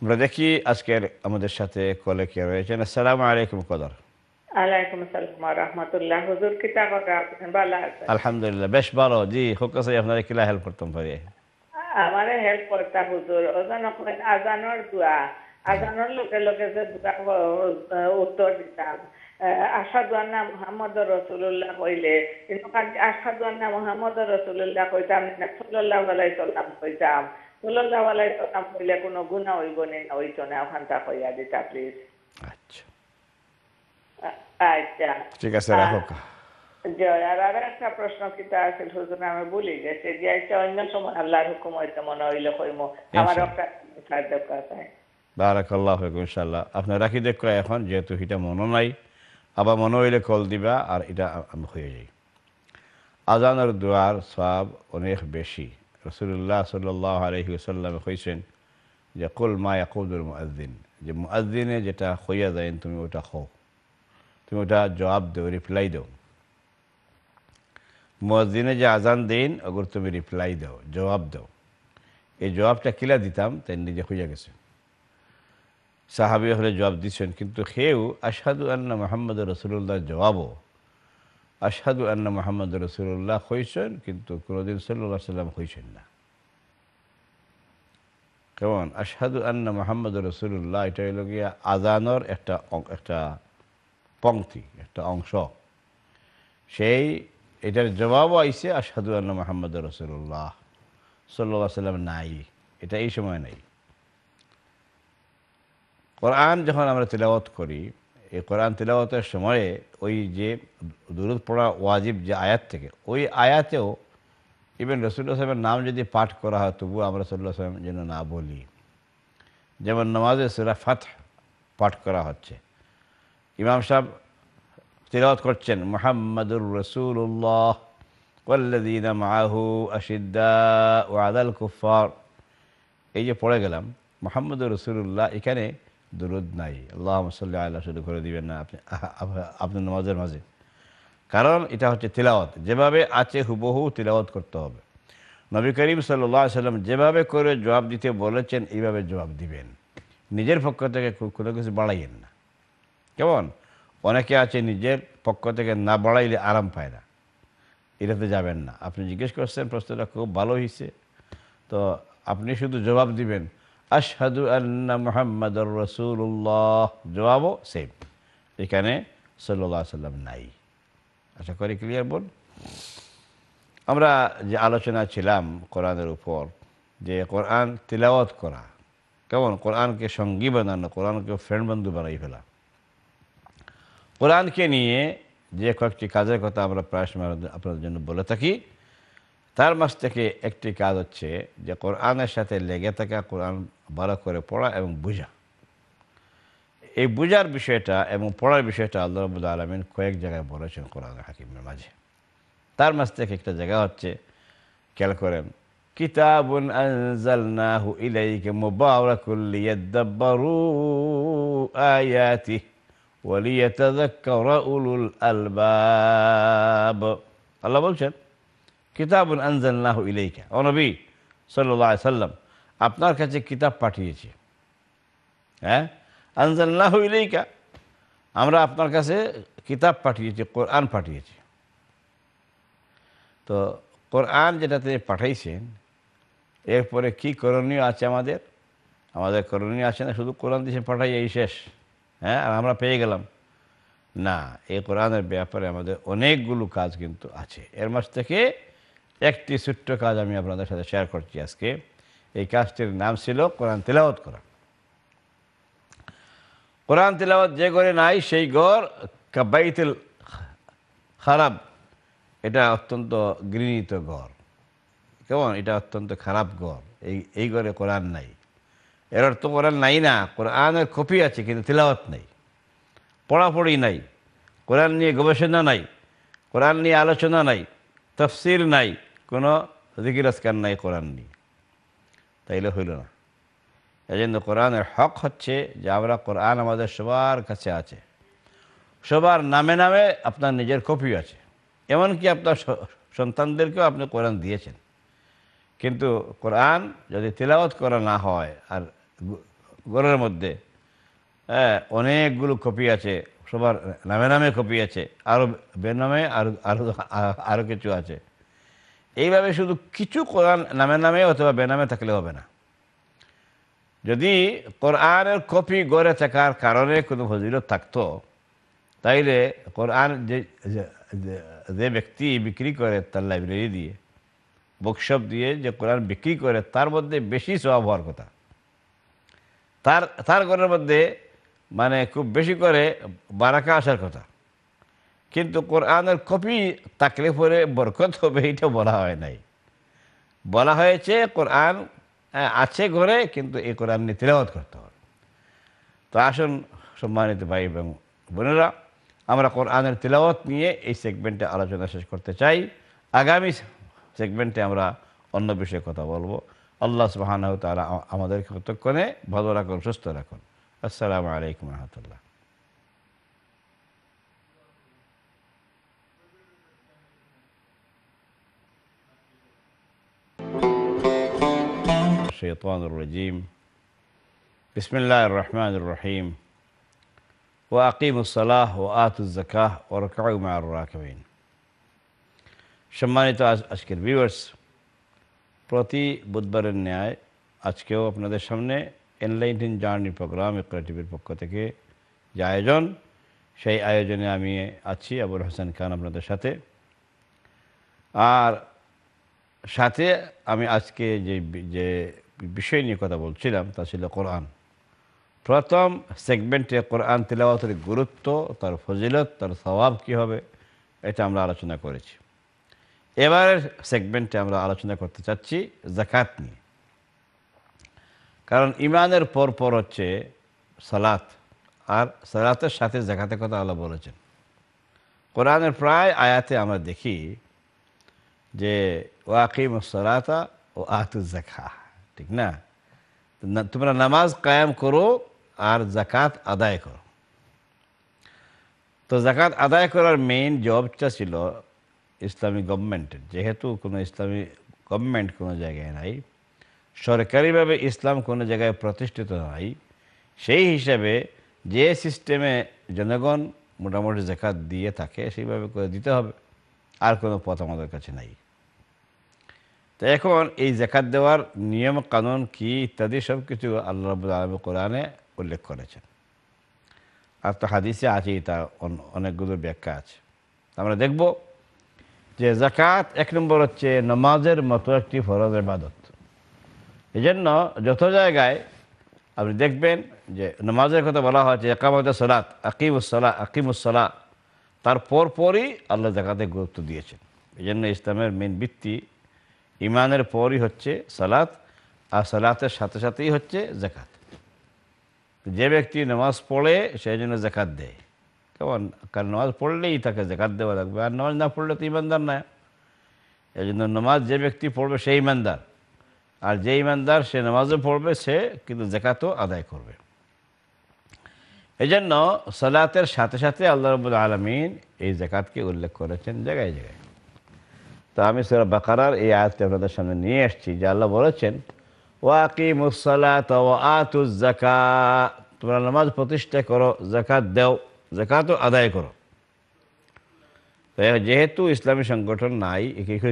আমরা দেখি আজকের আমাদের সাথে কলে কে রয়েছেন আসসালামু আলাইকুম কদর হেল্প যে উত্তর দিতাম আসাদুয়ান্না মোহাম্মদ রসুল্লাহ কইলে কিন্তু আসাদুয়ান্না মোহাম্মদ রসুল্লাহ কইতাম সাল্লাহ কইতাম সাল্লাহ কইলে কোনো গুণা হইব না ওখানটা কইয়া দিতা প্লিজ আচ্ছা আচ্ছা ঠিক আছে রাখো জয় আর একটা প্রশ্ন হুজুর আমি যে একটা অন্য সময় আল্লাহর হুকুম মনে হইলে কইম আমার একটা সাহায্য আপনি রাখি দেখ এখন যেহেতু এটা মনে নাই আবার মনে হইলে কল দিবা আর এটা আমি হয়ে যাই আজানের দোয়ার সব অনেক বেশি রসুল্লাহ সাল্লাহ আলহি আসাল্লামে হয়েছেন যে কুল মা ইয়াকুদুল মুআদ্দিন যে মুআদ্দিনে যেটা হইয়া যায় তুমি ওটা হোক তুমি ওটা জবাব দেও রিপ্লাই দেও মসজিদে যে আজান দিন ওগুলো তুমি রিপ্লাই দেও জবাব দেও এই জবাবটা কিলা দিতাম তাই নিজে খুঁজে গেছে সাহাবি হলে জবাব দিচ্ছেন কিন্তু হেউ আসাদু আন্না মোহাম্মদ রসুল্লাহ জবাবও আসাদু আন্না মোহাম্মদ রসুল্লাহ হয়েছেন কিন্তু কোনোদিন সাল্লাহ সাল্লাম হয়েছেন না কেমন আসাদু আন্না মোহাম্মদ রসুল্লাহ এটা হইল গিয়া আজানোর একটা একটা পংক্তি একটা অংশ সেই এটার জবাবও আইসে আসাদু আল্লাহ মোহাম্মদ রসুল্লাহ সাল্লা সাল্লাম নাই এটা এই সময় নাই কোরআন যখন আমরা তেলাওয়াত করি এই কোরআন তেলাওয়াতের সময়ে ওই যে দূরত পড়া ওয়াজিব যে আয়াত থেকে ওই আয়াতেও ইভেন রসুল্লাহ সাহেবের নাম যদি পাঠ করা হয় তবুও আমরা সাল্লাহ সাহেব যেন না বলি যেমন নামাজে সুরা ফাত পাঠ করা হচ্ছে ইমাম সাহেব তিলত করছেন মোহাম্মদুর রসুল্লাহ মাহু আশিদ্দা ও আদাল الكفار এই যে পড়ে গেলাম মোহাম্মদুর রসুল্লাহ এখানে দুরুদ নাই আল্লাহ মসল্লা আল্লাহ শুরু করে দিবেন না আপনি আপনার নামাজের মাঝে কারণ এটা হচ্ছে তিলাওয়াত যেভাবে আছে হুবহু তিলাওয়াত করতে হবে নবী করিম সাল্লাহ সাল্লাম যেভাবে করে জবাব দিতে বলেছেন এইভাবে জবাব দিবেন নিজের পক্ষ থেকে কোনো কিছু বাড়াইয়েন না কেমন অনেকে আছে নিজের পক্ষ থেকে না বাড়াইলে আরাম পায় না এটাতে যাবেন না আপনি জিজ্ঞেস করছেন প্রশ্নটা খুব ভালো হয়েছে তো আপনি শুধু জবাব দিবেন আশহাদু আন্না মোহাম্মদর রসুল্লাহ জবাবও সেম এখানে সাল্লাহ সাল্লাম নাই আশা করি ক্লিয়ার বল আমরা যে আলোচনা ছিলাম কোরআনের উপর যে কোরআন তিলাওয়াত করা কেমন কোরআনকে সঙ্গী বানানো কোরআনকে ফ্রেন্ড বন্ধু বানাই ফেলা কোরআনকে নিয়ে যে কয়েকটি কাজের কথা আমরা প্রায় সময় আপনাদের জন্য বলে থাকি তার মাছ থেকে একটি কাজ হচ্ছে যে কোরআনের সাথে লেগে থাকা কোরআন ভালো করে পড়া এবং বোঝা এই বোঝার বিষয়টা এবং পড়ার বিষয়টা আল্লাহ রবুল্লা আলমিন কয়েক জায়গায় বলেছেন কোরআন হাকিমের মাঝে তার মাঝ থেকে একটা জায়গা হচ্ছে খেয়াল করেন কিতাবুন আনজালনাহু ইলাইকে মুবারাকুল লিয়াদাব্বারু আয়াতি আলবাব আল্লাহ বলছেন কিতাব আনজাল্লাহ ইলাইকা অনবী সাল্লাহ সাল্লাম আপনার কাছে কিতাব পাঠিয়েছি হ্যাঁ আনজাল্লাহ ইলাইকা আমরা আপনার কাছে কিতাব পাঠিয়েছি কোরআন পাঠিয়েছি তো কোরআন যেটাতে পাঠাইছেন এরপরে কি করণীয় আছে আমাদের আমাদের করণীয় আছে না শুধু কোরআন দিয়ে পাঠাই এই শেষ হ্যাঁ আর আমরা পেয়ে গেলাম না এই কোরআনের ব্যাপারে আমাদের অনেকগুলো কাজ কিন্তু আছে এর মাস থেকে একটি ছোট্ট কাজ আমি আপনাদের সাথে শেয়ার করছি আজকে এই কাজটির নাম ছিল কোরআন তেলাওত করা কোরআন তেলাওয়াত যে ঘরে নাই সেই ঘর কাবাইতুল খারাপ এটা অত্যন্ত ঘৃণীত ঘর কেমন এটা অত্যন্ত খারাপ ঘর এই এই ঘরে কোরআন নাই এর অর্থ কোরআন নাই না কোরআনের কপি আছে কিন্তু তিলাওয়াত নেই পড়াপড়ি নাই কোরআন নিয়ে গবেষণা নাই কোরআন নিয়ে আলোচনা নাই তফসির নাই কোনো জিকিরাজকার নাই কোরআন নিয়ে তাইলে হইল না এই জন্য কোরআনের হক হচ্ছে যে আমরা কোরআন আমাদের সবার কাছে আছে সবার নামে নামে আপনার নিজের কপি আছে এমনকি আপনার সন্তানদেরকেও আপনি কোরআন দিয়েছেন কিন্তু কোরআন যদি তেলাওয়াত করা না হয় আর ঘরের মধ্যে হ্যাঁ অনেকগুলো কপি আছে সবার নামে নামে কপি আছে আরও বেনামে আর আরও আরও কিছু আছে এইভাবে শুধু কিছু কোরআন নামে নামে অথবা বেনামে থাকলে হবে না যদি কোরআনের কপি গড়ে থাকার কারণে কোনো ফজিলত থাকতো তাইলে কোরআন যে যে ব্যক্তি বিক্রি করে তার লাইব্রেরি দিয়ে বুকশপ দিয়ে যে কোরআন বিক্রি করে তার মধ্যে বেশি স্বভাব হওয়ার কথা তার তার ঘরের মধ্যে মানে খুব বেশি করে বারাকা আসার কথা কিন্তু কোরআনের কপি তাকলে পরে বরকত হবে এটা বলা হয় নাই বলা হয়েছে কোরআন আছে ঘরে কিন্তু এই কোরআন নিয়ে তিলাবত করতে হবে তো আসুন সম্মানিত ভাই এবং বোনেরা আমরা কোরআনের তিলাবত নিয়ে এই সেগমেন্টে আলোচনা শেষ করতে চাই আগামী সেগমেন্টে আমরা অন্য বিষয়ে কথা বলবো আল্লাহ সুবাহানাহ তারা আমাদেরকে কতক্ষণে ভালো রাখুন সুস্থ রাখুন আসসালামু আলাইকুম রহমতুল্লাহ الشيطان الرجيم بسم الله الرحمن الرحيم وأقيموا الصلاة وآتوا الزكاة وركعوا مع الراكعين সম্মানিত اشكر ভিউয়ার্স প্রতি বুধবারের ন্যায় আজকেও আপনাদের সামনে এনলাইন জার্নি প্রোগ্রাম একরা টিভির পক্ষ থেকে যে আয়োজন সেই আয়োজনে আমি আছি আবুল হাসান খান আপনাদের সাথে আর সাথে আমি আজকে যে যে বিষয় নিয়ে কথা বলছিলাম তা ছিল কোরআন প্রথম সেগমেন্টে কোরআন তেলাওয়াতের গুরুত্ব তার ফজিলত তার স্বভাব কী হবে এটা আমরা আলোচনা করেছি এবারের সেগমেন্টে আমরা আলোচনা করতে চাচ্ছি জাকাত নিয়ে কারণ ইমানের পর পর হচ্ছে সালাত আর সালাতের সাথে জাকাতের কথা আল্লাহ বলেছেন কোরআনের প্রায় আয়াতে আমরা দেখি যে ওয়াকিম সালাতা ও আতু জাখা ঠিক না তোমরা নামাজ কায়াম করো আর জাকাত আদায় করো তো জাকাত আদায় করার মেইন জবটা ছিল ইসলামী গভর্নমেন্টের যেহেতু কোনো ইসলামী গভর্নমেন্ট কোনো জায়গায় নাই সরকারিভাবে ইসলাম কোনো জায়গায় প্রতিষ্ঠিত নাই সেই হিসাবে যে সিস্টেমে জনগণ মোটামুটি জাকাত দিয়ে থাকে সেইভাবে করে দিতে হবে আর কোনো পথ আমাদের কাছে নাই তো এখন এই জেখাত দেওয়ার নিয়ম কানুন কি ইত্যাদি সব কিছু আল্লাহ রব আলম কোরআনে উল্লেখ করেছেন আর তো হাদিসে আছেই তা অনেকগুলো ব্যাখ্যা আছে আমরা দেখবো যে জাকাত এক নম্বর হচ্ছে নমাজের মতো একটি ফরজ এবাদত এই জন্য যত জায়গায় আপনি দেখবেন যে নমাজের কথা বলা হয়েছে একামত সালাত আকিম আকিমুসলা তার পরপরই আল্লাহ জাকাতে গুরুত্ব দিয়েছেন এই জন্য ইসলামের মেন ভিত্তি ইমানের পরই হচ্ছে সালাত আর সালাতের সাথে সাথেই হচ্ছে জাকাত যে ব্যক্তি নামাজ পড়ে সেই জন্য জাকাত দেয় কেমন কারণ নামাজ পড়লেই তাকে জাকাত দেওয়া লাগবে আর নামাজ না পড়লে তো ইমানদার না এই জন্য নামাজ যে ব্যক্তি পড়বে সে ইমানদার আর যে ইমানদার সে নামাজও পড়বে সে কিন্তু জাকাতও আদায় করবে এই জন্য সালাতের সাথে সাথে আল্লাহ রবুল আলমিন এই জাকাতকে উল্লেখ করেছেন জায়গায় জায়গায় তো আমি সেরা বাকারার এই আয়াতটি আপনাদের সামনে নিয়ে এসেছি যে আল্লাহ বলেছেন ওয়াকি মুসালাত ও আতুজ জাকা তোমরা নামাজ প্রতিষ্ঠা করো জাকাত দেও জাকাত আদায় করো যেহেতু ইসলামী সংগঠন নাই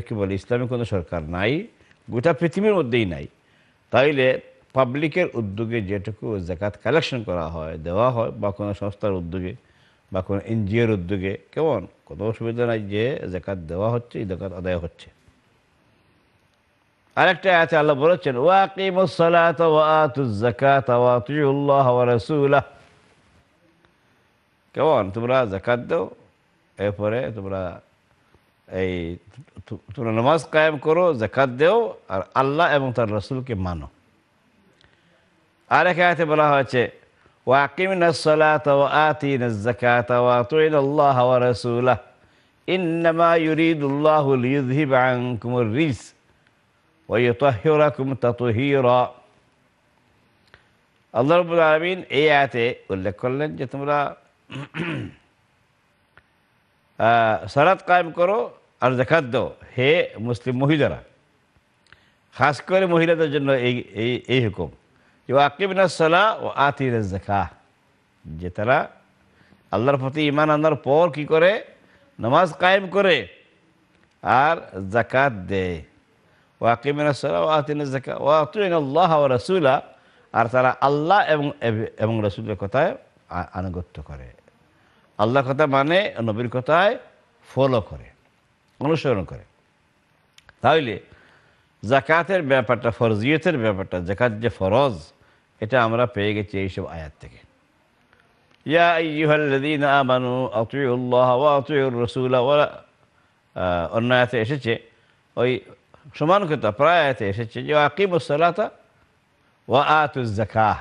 কি বলে ইসলামী কোনো সরকার নাই গোটা পৃথিবীর মধ্যেই নাই তাইলে পাবলিকের উদ্যোগে যেটুকু জাকাত কালেকশন করা হয় দেওয়া হয় বা কোনো সংস্থার উদ্যোগে বা কোনো এনজিওর উদ্যোগে কেমন কোনো অসুবিধা নাই যে জাকাত দেওয়া হচ্ছে এই জাকাত আদায় হচ্ছে আরেকটা আছে আল্লাহ বলেছেন ওয়াকিমুসসালাত ওয়া আতুজ জাকাত ওয়া ওয়া রাসূলাহু কেমন তোমরা জাকাত দাও এরপরে তোমরা এই তোমরা নামাজ কায়েম করো জাকাত দেও আর আল্লাহ এবং তার রসুলকে মানো আর এক আয়তে বলা হয়েছে وأقمنا الصلاة আল্লাহ আলমিন এই আয়াতে উল্লেখ করলেন যে তোমরা সারাত কায়েম করো আর জাকাত দাও হে মুসলিম মহিলারা খাস করে মহিলাদের জন্য এই এই এই হুকুম যে আকিবিনা ও আতির দেখা যে তারা আল্লাহর প্রতি ইমান আনার পর কি করে নামাজ কায়েম করে আর জাকাত দেয় ও আকিমিনা সালা ও আতিন জাকা ও আল্লাহ ও রসুলা আর তারা আল্লাহ এবং এবং রসুলের কথায় আনুগত্য করে আল্লাহ কথা মানে নবীর কথায় ফলো করে অনুসরণ করে তাহলে জাকাতের ব্যাপারটা ফরজিয়তের ব্যাপারটা জাকাত যে ফরজ এটা আমরা পেয়ে গেছি এইসব আয়াত থেকে ইয়া ইয়াল্লাদিন আমানু আতিউল্লাহ ওয়া আতিউর রসুল ওয়া অন্য আয়াতে এসেছে ওই সমান কথা প্রায় আয়াতে এসেছে যে আকিমুসলাতা ওয়া আতুজ জাকাহ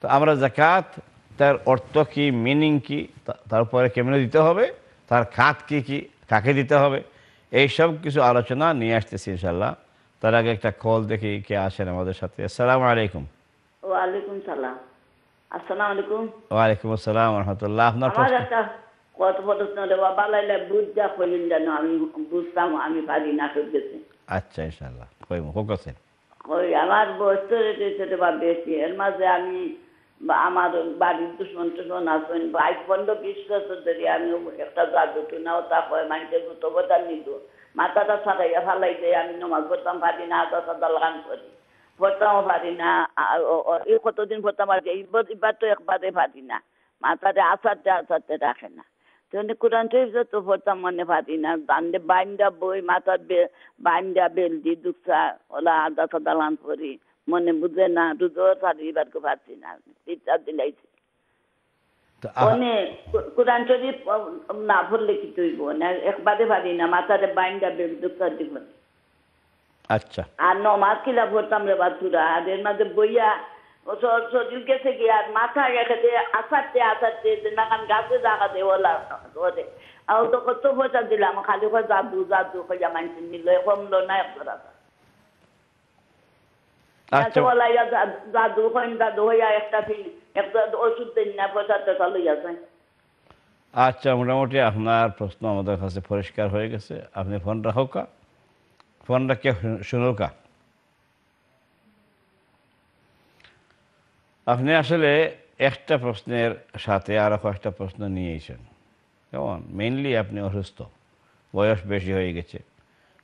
তো আমরা জাকাত তার অর্থ কি মিনিং কি তারপরে কেমনে দিতে হবে তার খাত কি কি কাকে দিতে হবে এই সব কিছু আলোচনা নিয়ে আসতেছি ইনশাল্লাহ তার আগে একটা কল দেখি কে আসেন আমাদের সাথে আসসালাম আলাইকুম ওয়ালাইকুম সালাম আসসালামু আলাইকুম ওয়ালাইকুম আসসালাম আমি বুঝতাম আমি আচ্ছা ওই এর মাঝে আমি আমার বাড়ির দুশ্মন টুশ্মন আসবেন ভাই বন্ধ বিশ্বাস ধরি আমি একটা জাদু টুনাও তা হয় মানুষের জুতো বোতা নিত মাথাটা সারাইয়া ফালাই দেয় আমি নমাজ পড়তাম পারি না আদা সাদা লাগান করি পড়তাম পারি না এই কতদিন পড়তাম এবার তো একবারে ভাবি না মাথাটা আসাতে আসাতে রাখে না তখন কোরআন শরীফ তো পড়তাম মনে ভাবি না দান্ডে বাইন্দা বই মাথার বাইন্দা বেলদি দুঃখা ওলা আদা সাদা লান করি মনে বুঝে না রুজো সারিবারকে পারছি না তিন কোরআন শরীফ না ভরলে কি একবারে না বাইন্ডা দিব আচ্ছা আর নমাজ কিলা ভরতাম রে বাতুরা আর এর মাঝে বইয়া শরীর গেছে গিয়ে আর মাথা গেছে আসাচ্ছে আসাচ্ছে না কান গাছে জাগা দে ওরে তো কত পয়সা দিলাম খালি কয় জাদু জাদু কইয়া মানছি নিল কমলো না আচ্ছা। একটা একটা ওষুধ আচ্ছা মোটামুটি আপনার প্রশ্ন আমাদের কাছে পরিষ্কার হয়ে গেছে আপনি ফোন ফোনটা ফোন রাখে কা আপনি আসলে একটা প্রশ্নের সাথে আরও কয়েকটা প্রশ্ন নিয়েছেন কেমন মেইনলি আপনি অসুস্থ বয়স বেশি হয়ে গেছে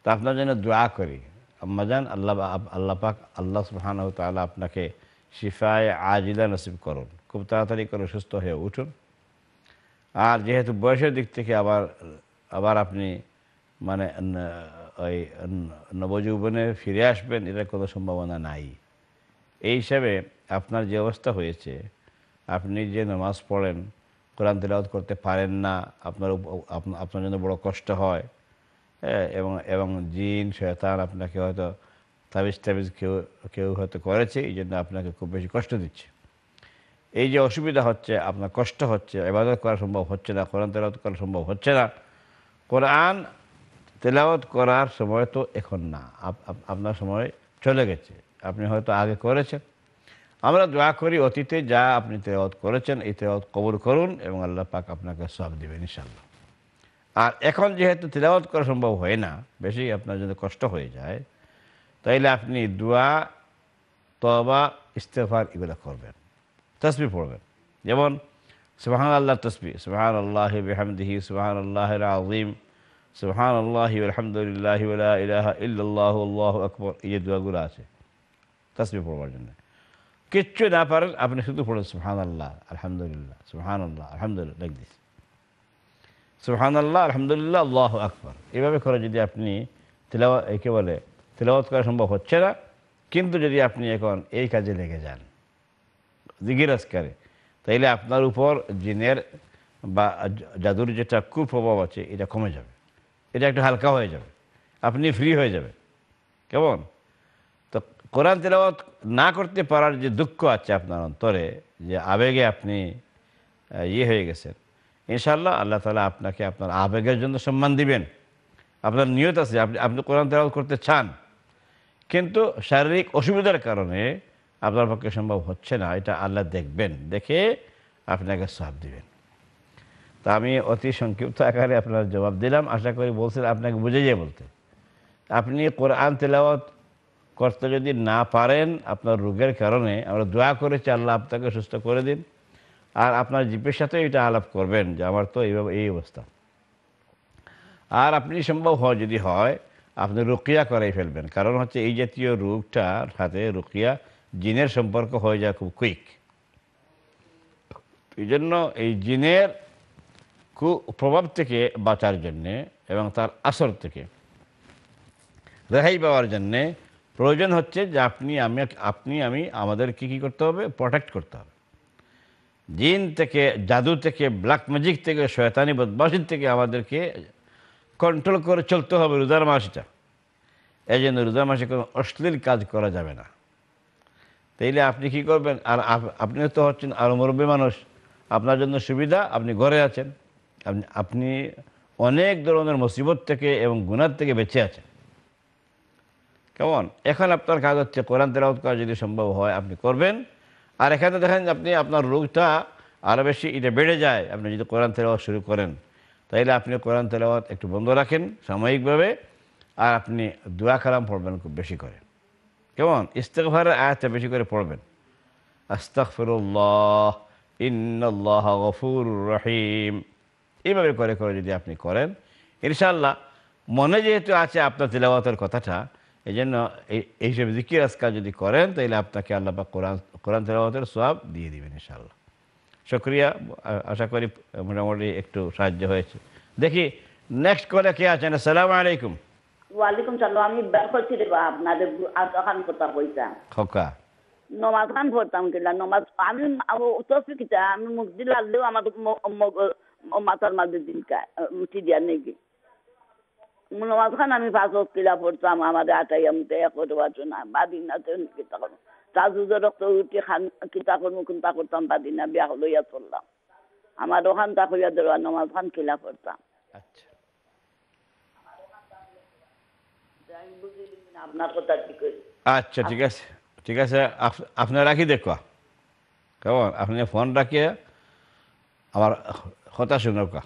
তা আপনার জন্য দোয়া করি আম্মাজান আল্লাহ আল্লাহ পাক আল্লাহ সুহান তালা আপনাকে শিফায় আজিদা নসিব করুন খুব তাড়াতাড়ি করে সুস্থ হয়ে উঠুন আর যেহেতু বয়সের দিক থেকে আবার আবার আপনি মানে ওই নবজীবনে ফিরে আসবেন এটার কোনো সম্ভাবনা নাই এই হিসাবে আপনার যে অবস্থা হয়েছে আপনি যে নামাজ পড়েন কোরআন তেলাওয়াত করতে পারেন না আপনার আপনার জন্য বড় কষ্ট হয় এবং এবং জিন শেতান আপনাকে হয়তো তাবিজ তাবিজ কেউ কেউ হয়তো করেছে এই জন্য আপনাকে খুব বেশি কষ্ট দিচ্ছে এই যে অসুবিধা হচ্ছে আপনার কষ্ট হচ্ছে এবাদত করা সম্ভব হচ্ছে না কোরআন তেলাওত করা সম্ভব হচ্ছে না কোরআন তেলাওত করার সময় তো এখন না আপনার সময় চলে গেছে আপনি হয়তো আগে করেছেন আমরা দোয়া করি অতীতে যা আপনি তেলাওত করেছেন এই তেলাওত কবর করুন এবং আল্লাহ পাক আপনাকে সব দেবেন ইনশাল্লাহ আর এখন যেহেতু তিলাবত করা সম্ভব হয় না বেশি আপনার জন্য কষ্ট হয়ে যায় তাইলে আপনি দোয়া তবা ইস্তেফার এগুলো করবেন তসবি পড়বেন যেমন সুবাহান আল্লাহ তসবি সুবাহান আল্লাহ বেহামদিহি সুবাহান আল্লাহ আজিম সুবাহান আল্লাহ আলহামদুলিল্লাহ ইহ ইহ আল্লাহ আকবর এই যে দোয়াগুলো আছে তসবি পড়বার জন্য কিচ্ছু না পারেন আপনি শুধু পড়েন সুবাহান আল্লাহ আলহামদুলিল্লাহ সুহান আল্লাহ আলহামদুলিল্লাহ দিস সুহান আল্লাহ আলহামদুলিল্লাহ আল্লাহ আকবর এভাবে করে যদি আপনি তেলাওয়া একে বলে তেলাওয়াত করা সম্ভব হচ্ছে না কিন্তু যদি আপনি এখন এই কাজে লেগে যান করে তাইলে আপনার উপর জিনের বা জাদুর যেটা কুপ্রভাব আছে এটা কমে যাবে এটা একটু হালকা হয়ে যাবে আপনি ফ্রি হয়ে যাবে কেমন তো কোরআন তেলাওয়াত না করতে পারার যে দুঃখ আছে আপনার অন্তরে যে আবেগে আপনি ইয়ে হয়ে গেছেন ইনশাল্লাহ আল্লাহ তালা আপনাকে আপনার আবেগের জন্য সম্মান দিবেন আপনার নিয়ত আছে আপনি আপনি কোরআন তেলাওয়াত করতে চান কিন্তু শারীরিক অসুবিধার কারণে আপনার পক্ষে সম্ভব হচ্ছে না এটা আল্লাহ দেখবেন দেখে আপনাকে সাপ দিবেন তা আমি অতি সংক্ষিপ্ত আকারে আপনার জবাব দিলাম আশা করি বলছেন আপনাকে বুঝে যে বলতে আপনি কোরআন তেলাওয়াত করতে যদি না পারেন আপনার রোগের কারণে আমরা দোয়া করেছি আল্লাহ আপনাকে সুস্থ করে দিন আর আপনার জিপের সাথে এটা আলাপ করবেন যে আমার তো এইভাবে এই অবস্থা আর আপনি সম্ভব হয় যদি হয় আপনি রুকিয়া করাই ফেলবেন কারণ হচ্ছে এই জাতীয় রোগটার সাথে রুকিয়া জিনের সম্পর্ক হয়ে যায় খুব কুইক এই জন্য এই জিনের কু প্রভাব থেকে বাঁচার জন্যে এবং তার আসর থেকে রেহাই পাওয়ার জন্যে প্রয়োজন হচ্ছে যে আপনি আমি আপনি আমি আমাদের কী কী করতে হবে প্রোটেক্ট করতে হবে জিন থেকে জাদু থেকে ব্ল্যাক ম্যাজিক থেকে শয়তানি বদমাসির থেকে আমাদেরকে কন্ট্রোল করে চলতে হবে রোজার মাসটা এই জন্য রোজার মাসে কোনো অশ্লীল কাজ করা যাবে না তাইলে আপনি কি করবেন আর আপনি তো হচ্ছেন আরও মুরব্বী মানুষ আপনার জন্য সুবিধা আপনি ঘরে আছেন আপনি আপনি অনেক ধরনের মুসিবত থেকে এবং গুণার থেকে বেঁচে আছেন কেমন এখন আপনার কাজ হচ্ছে কোরআন তেরাউত করা যদি সম্ভব হয় আপনি করবেন আর এখানে দেখেন আপনি আপনার রোগটা আরও বেশি এটা বেড়ে যায় আপনি যদি কোরআন তেলাওয়াত শুরু করেন তাইলে আপনি কোরআন তেলাওয়াত একটু বন্ধ রাখেন সাময়িকভাবে আর আপনি দোয়া কালাম পড়বেন খুব বেশি করে কেমন ইস্তেকভারের আয়াতটা বেশি করে পড়বেন আস্তাকফিরুল্লাহ ইন্নআল্লাহ গফুর রহিম এইভাবে করে করে যদি আপনি করেন ইনশাল্লাহ মনে যেহেতু আছে আপনার তেলাওয়াতের কথাটা এই জন্য এই হিসেবে জিকির আজকাল যদি করেন তাহলে আপনাকে আল্লাহ পাক কোরআন কোরআন তেলাওয়াতের সব দিয়ে দিবেন ইনশাআল্লাহ শুক্রিয়া আশা করি মোটামুটি একটু সাহায্য হয়েছে দেখি নেক্সট কলে কে আছেন আসসালামু আলাইকুম ওয়ালাইকুম সালাম আমি বলছি আপনাদের আসাখান কথা কইতাম খোকা নমাজ খান পড়তাম কিনা নমাজ আমি উত্তর কিতা আমি মুখ দিলালেও আমার মাথার মাঝে দিন টিডিয়া নেই मुलामाखान आम्ही पाच किला फोडतो आम्हाला आता यमते फोटो वाचून बादिनाथ किता करू তাজুজ রক্ত উঠে খান কিতা করবো কিন্তা করতাম বাদি না বিয়া লইয়া চললাম আমার ওখান তা কইয়া দেওয়া নামাজ খান কিলা আচ্ছা। আপনার কথা আচ্ছা ঠিক আছে ঠিক আছে আপনি রাখি দেখো কেমন আপনি ফোন রাখিয়ে আমার কথা শুনব কা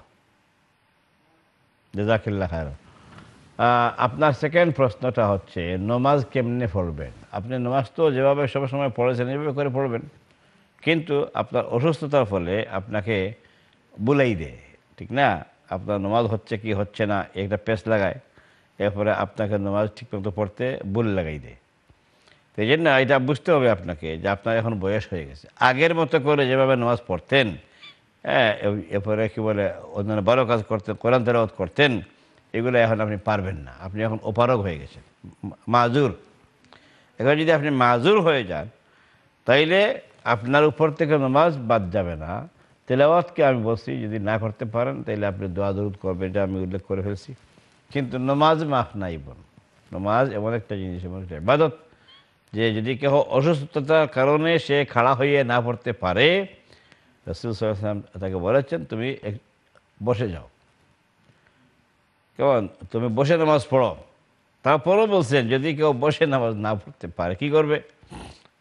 জেজাকিল্লা খায় আপনার সেকেন্ড প্রশ্নটা হচ্ছে নমাজ কেমনে পড়বেন আপনি নমাজ তো যেভাবে সবসময় পড়েছেন এভাবে করে পড়বেন কিন্তু আপনার অসুস্থতার ফলে আপনাকে বুলাই দেয় ঠিক না আপনার নমাজ হচ্ছে কি হচ্ছে না একটা পেস লাগায় এরপরে আপনাকে নমাজ ঠিকমতো পড়তে ভুল লাগাই দেয় তো এই জন্য এটা বুঝতে হবে আপনাকে যে আপনার এখন বয়স হয়ে গেছে আগের মতো করে যেভাবে নমাজ পড়তেন হ্যাঁ এরপরে কী বলে অন্যান্য বারো কাজ করতেন কোরআন তেলাওয়াত করতেন এগুলো এখন আপনি পারবেন না আপনি এখন ওপারক হয়ে গেছেন মাজুর এখন যদি আপনি মাজুর হয়ে যান তাইলে আপনার উপর থেকে নমাজ বাদ যাবে না তেলাওয়াতকে আমি বলছি যদি না করতে পারেন তাহলে আপনি দোয়া দরুদ করবেন এটা আমি উল্লেখ করে ফেলছি কিন্তু নমাজ মাফ নাই বোন নমাজ এমন একটা জিনিস এমন একটা ইবাদত যে যদি কেহ অসুস্থতার কারণে সে খাড়া হয়ে না পড়তে পারে রসুল সাল্লাম তাকে বলেছেন তুমি বসে যাও কেমন তুমি বসে নামাজ পড়ো তারপরও বলছেন যদি কেউ বসে নামাজ না পড়তে পারে কি করবে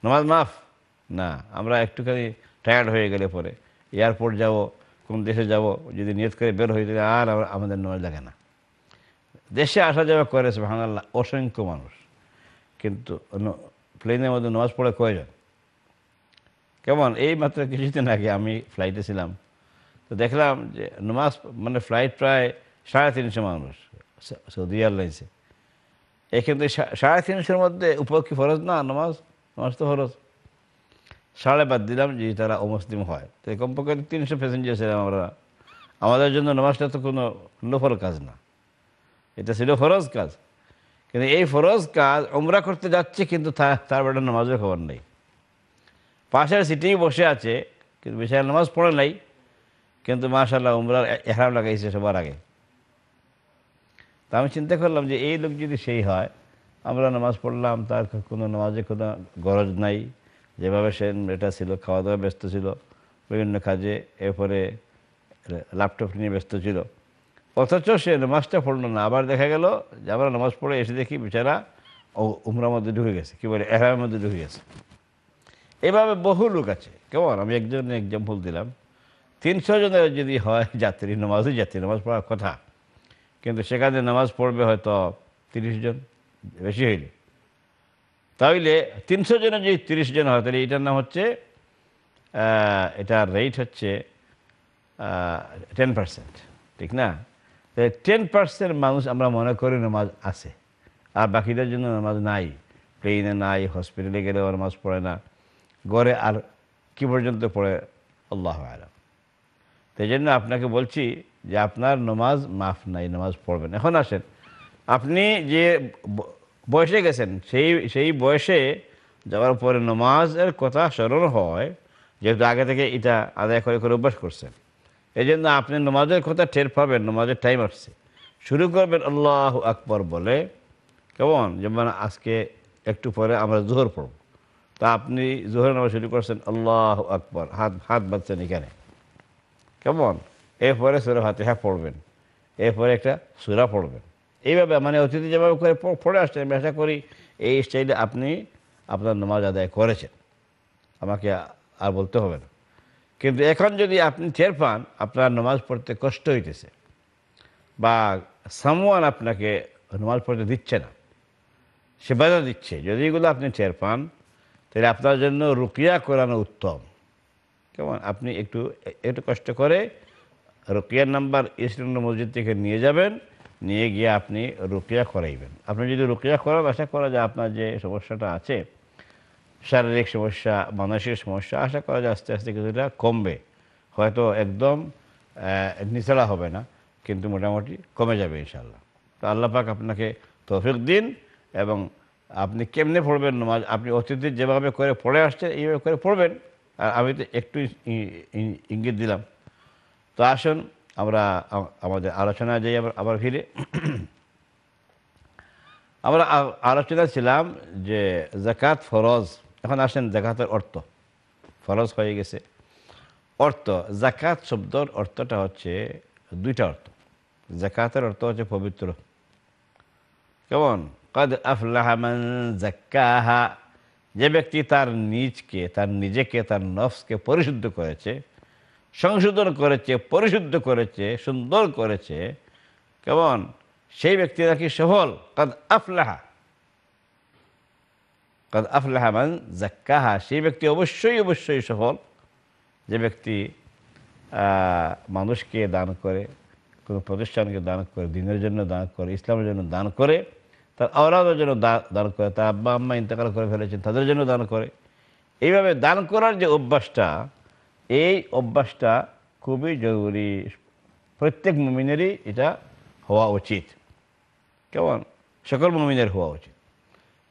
নামাজ মাফ না আমরা একটুখানি টায়ার্ড হয়ে গেলে পরে এয়ারপোর্ট যাব কোন দেশে যাব যদি নিয়ত করে বের হয়ে তাহলে আর আমাদের নামাজ লাগে না দেশে আসা যাওয়া করেছে ভাঙাল্লা অসংখ্য মানুষ কিন্তু প্লেনের মধ্যে নামাজ পড়ে কয়জন কেমন এই মাত্র কিছুদিন আগে আমি ফ্লাইটে ছিলাম তো দেখলাম যে নামাজ মানে ফ্লাইট প্রায় সাড়ে তিনশো মানুষ সৌদি এয়ারলাইন্সে এখান থেকে সাড়ে তিনশোর মধ্যে উপলক্ষে ফরজ না নামাজ নামাজ তো ফরজ সাড়ে বাদ দিলাম যে তারা অমুসলিম হয় তো কমপক্ষে তিনশো প্যাসেঞ্জার ছিলাম আমরা আমাদের জন্য নামাজটা তো কোনো লোফর কাজ না এটা ছিল ফরজ কাজ কিন্তু এই ফরজ কাজ ওমরা করতে যাচ্ছে কিন্তু তার বেটা নমাজের খবর নেই পাশের সিটেই বসে আছে কিন্তু বিশাল নামাজ পড়ে নাই কিন্তু মাসাল্লাহ উমরার এহারাম লাগাইছে সবার আগে তা আমি চিন্তা করলাম যে এই লোক যদি সেই হয় আমরা নামাজ পড়লাম তার কোনো নামাজে কোনো গরজ নাই যেভাবে সে এটা ছিল খাওয়া দাওয়া ব্যস্ত ছিল বিভিন্ন কাজে এরপরে ল্যাপটপ নিয়ে ব্যস্ত ছিল অথচ সে নামাজটা পড়লো না আবার দেখা গেল যে আমরা নামাজ পড়ে এসে দেখি বেচারা ও উমরার মধ্যে ঢুকে গেছে কী বলে এহরামের মধ্যে ঢুকে গেছে এভাবে বহু লোক আছে কেমন আমি একজনের এক্সাম্পল দিলাম তিনশো জনের যদি হয় যাত্রী নামাজই যাত্রী নামাজ পড়ার কথা কিন্তু সেখানে নামাজ পড়বে হয়তো তিরিশ জন বেশি হইলে তাহলে তিনশো জনে যদি তিরিশ জন হয় তাহলে এটার নাম হচ্ছে এটার রেট হচ্ছে টেন পার্সেন্ট ঠিক না তাই টেন পার্সেন্ট মানুষ আমরা মনে করি নামাজ আছে আর বাকিদের জন্য নামাজ নাই প্লেনে নাই হসপিটালে গেলেও নামাজ পড়ে না গড়ে আর কি পর্যন্ত পড়ে আল্লাহ আলম সেই জন্য আপনাকে বলছি যে আপনার নমাজ মাফ নাই নমাজ পড়বেন এখন আসেন আপনি যে বয়সে গেছেন সেই সেই বয়সে যাওয়ার পরে নমাজের কথা স্মরণ হয় যেহেতু আগে থেকে এটা আদায় করে করে অভ্যাস করছেন এই জন্য আপনি নমাজের কথা টের পাবেন নমাজের টাইম আসছে শুরু করবেন আল্লাহ আকবর বলে কেমন যেমন আজকে একটু পরে আমরা জোহর পড়ব তা আপনি জোহর নামাজ শুরু করছেন আল্লাহ আকবর হাত হাত বাঁধছেন এখানে কেমন এরপরে সুরে ফাতেহা পড়বেন এরপরে একটা সুরা পড়বেন এইভাবে মানে অতিথি যেভাবে করে পড়ে আসছেন আমি আশা করি এই স্টাইলে আপনি আপনার নামাজ আদায় করেছেন আমাকে আর বলতে হবে না কিন্তু এখন যদি আপনি টের পান আপনার নামাজ পড়তে কষ্ট হইতেছে বা সামওয়ান আপনাকে নামাজ পড়তে দিচ্ছে না সে বাধা দিচ্ছে যদি এগুলো আপনি টের পান তাহলে আপনার জন্য রুকিয়া করানো উত্তম কেমন আপনি একটু একটু কষ্ট করে রুকিয়ার নাম্বার ইসলাম মসজিদ থেকে নিয়ে যাবেন নিয়ে গিয়ে আপনি রুকিয়া করাইবেন আপনি যদি রুকিয়া করান আশা করা যায় আপনার যে সমস্যাটা আছে শারীরিক সমস্যা মানসিক সমস্যা আশা করা যায় আস্তে আস্তে কিছুটা কমবে হয়তো একদম নিচেলা হবে না কিন্তু মোটামুটি কমে যাবে ইনশাল্লাহ তো আল্লাহ পাক আপনাকে তৌফিক দিন এবং আপনি কেমনে পড়বেন নমাজ আপনি অতীতে যেভাবে করে পড়ে আসছেন এইভাবে করে পড়বেন আমি তো একটু ইঙ্গিত দিলাম তো আসুন আমরা আমাদের আলোচনায় যাই আবার আবার ফিরে আমরা আলোচনা ছিলাম যে জাকাত ফরজ এখন আসেন জাকাতের অর্থ ফরজ হয়ে গেছে অর্থ জাকাত শব্দর অর্থটা হচ্ছে দুইটা অর্থ জাকাতের অর্থ হচ্ছে পবিত্র কেমন কদ আফলাহমান যে ব্যক্তি তার নিজকে তার নিজেকে তার নফসকে পরিশুদ্ধ করেছে সংশোধন করেছে পরিশুদ্ধ করেছে সুন্দর করেছে কেমন সেই ব্যক্তি নাকি সফল কাদ আফলাহা কাদ আফলাহা মান জাক্কাহা সেই ব্যক্তি অবশ্যই অবশ্যই সফল যে ব্যক্তি মানুষকে দান করে কোনো প্রতিষ্ঠানকে দান করে দিনের জন্য দান করে ইসলামের জন্য দান করে তার আওলাদের জন্য দান করে তার আব্বা আম্মা ইন্তেকাল করে ফেলেছেন তাদের জন্য দান করে এইভাবে দান করার যে অভ্যাসটা এই অভ্যাসটা খুবই জরুরি প্রত্যেক মমিনেরই এটা হওয়া উচিত কেমন সকল মমিনের হওয়া উচিত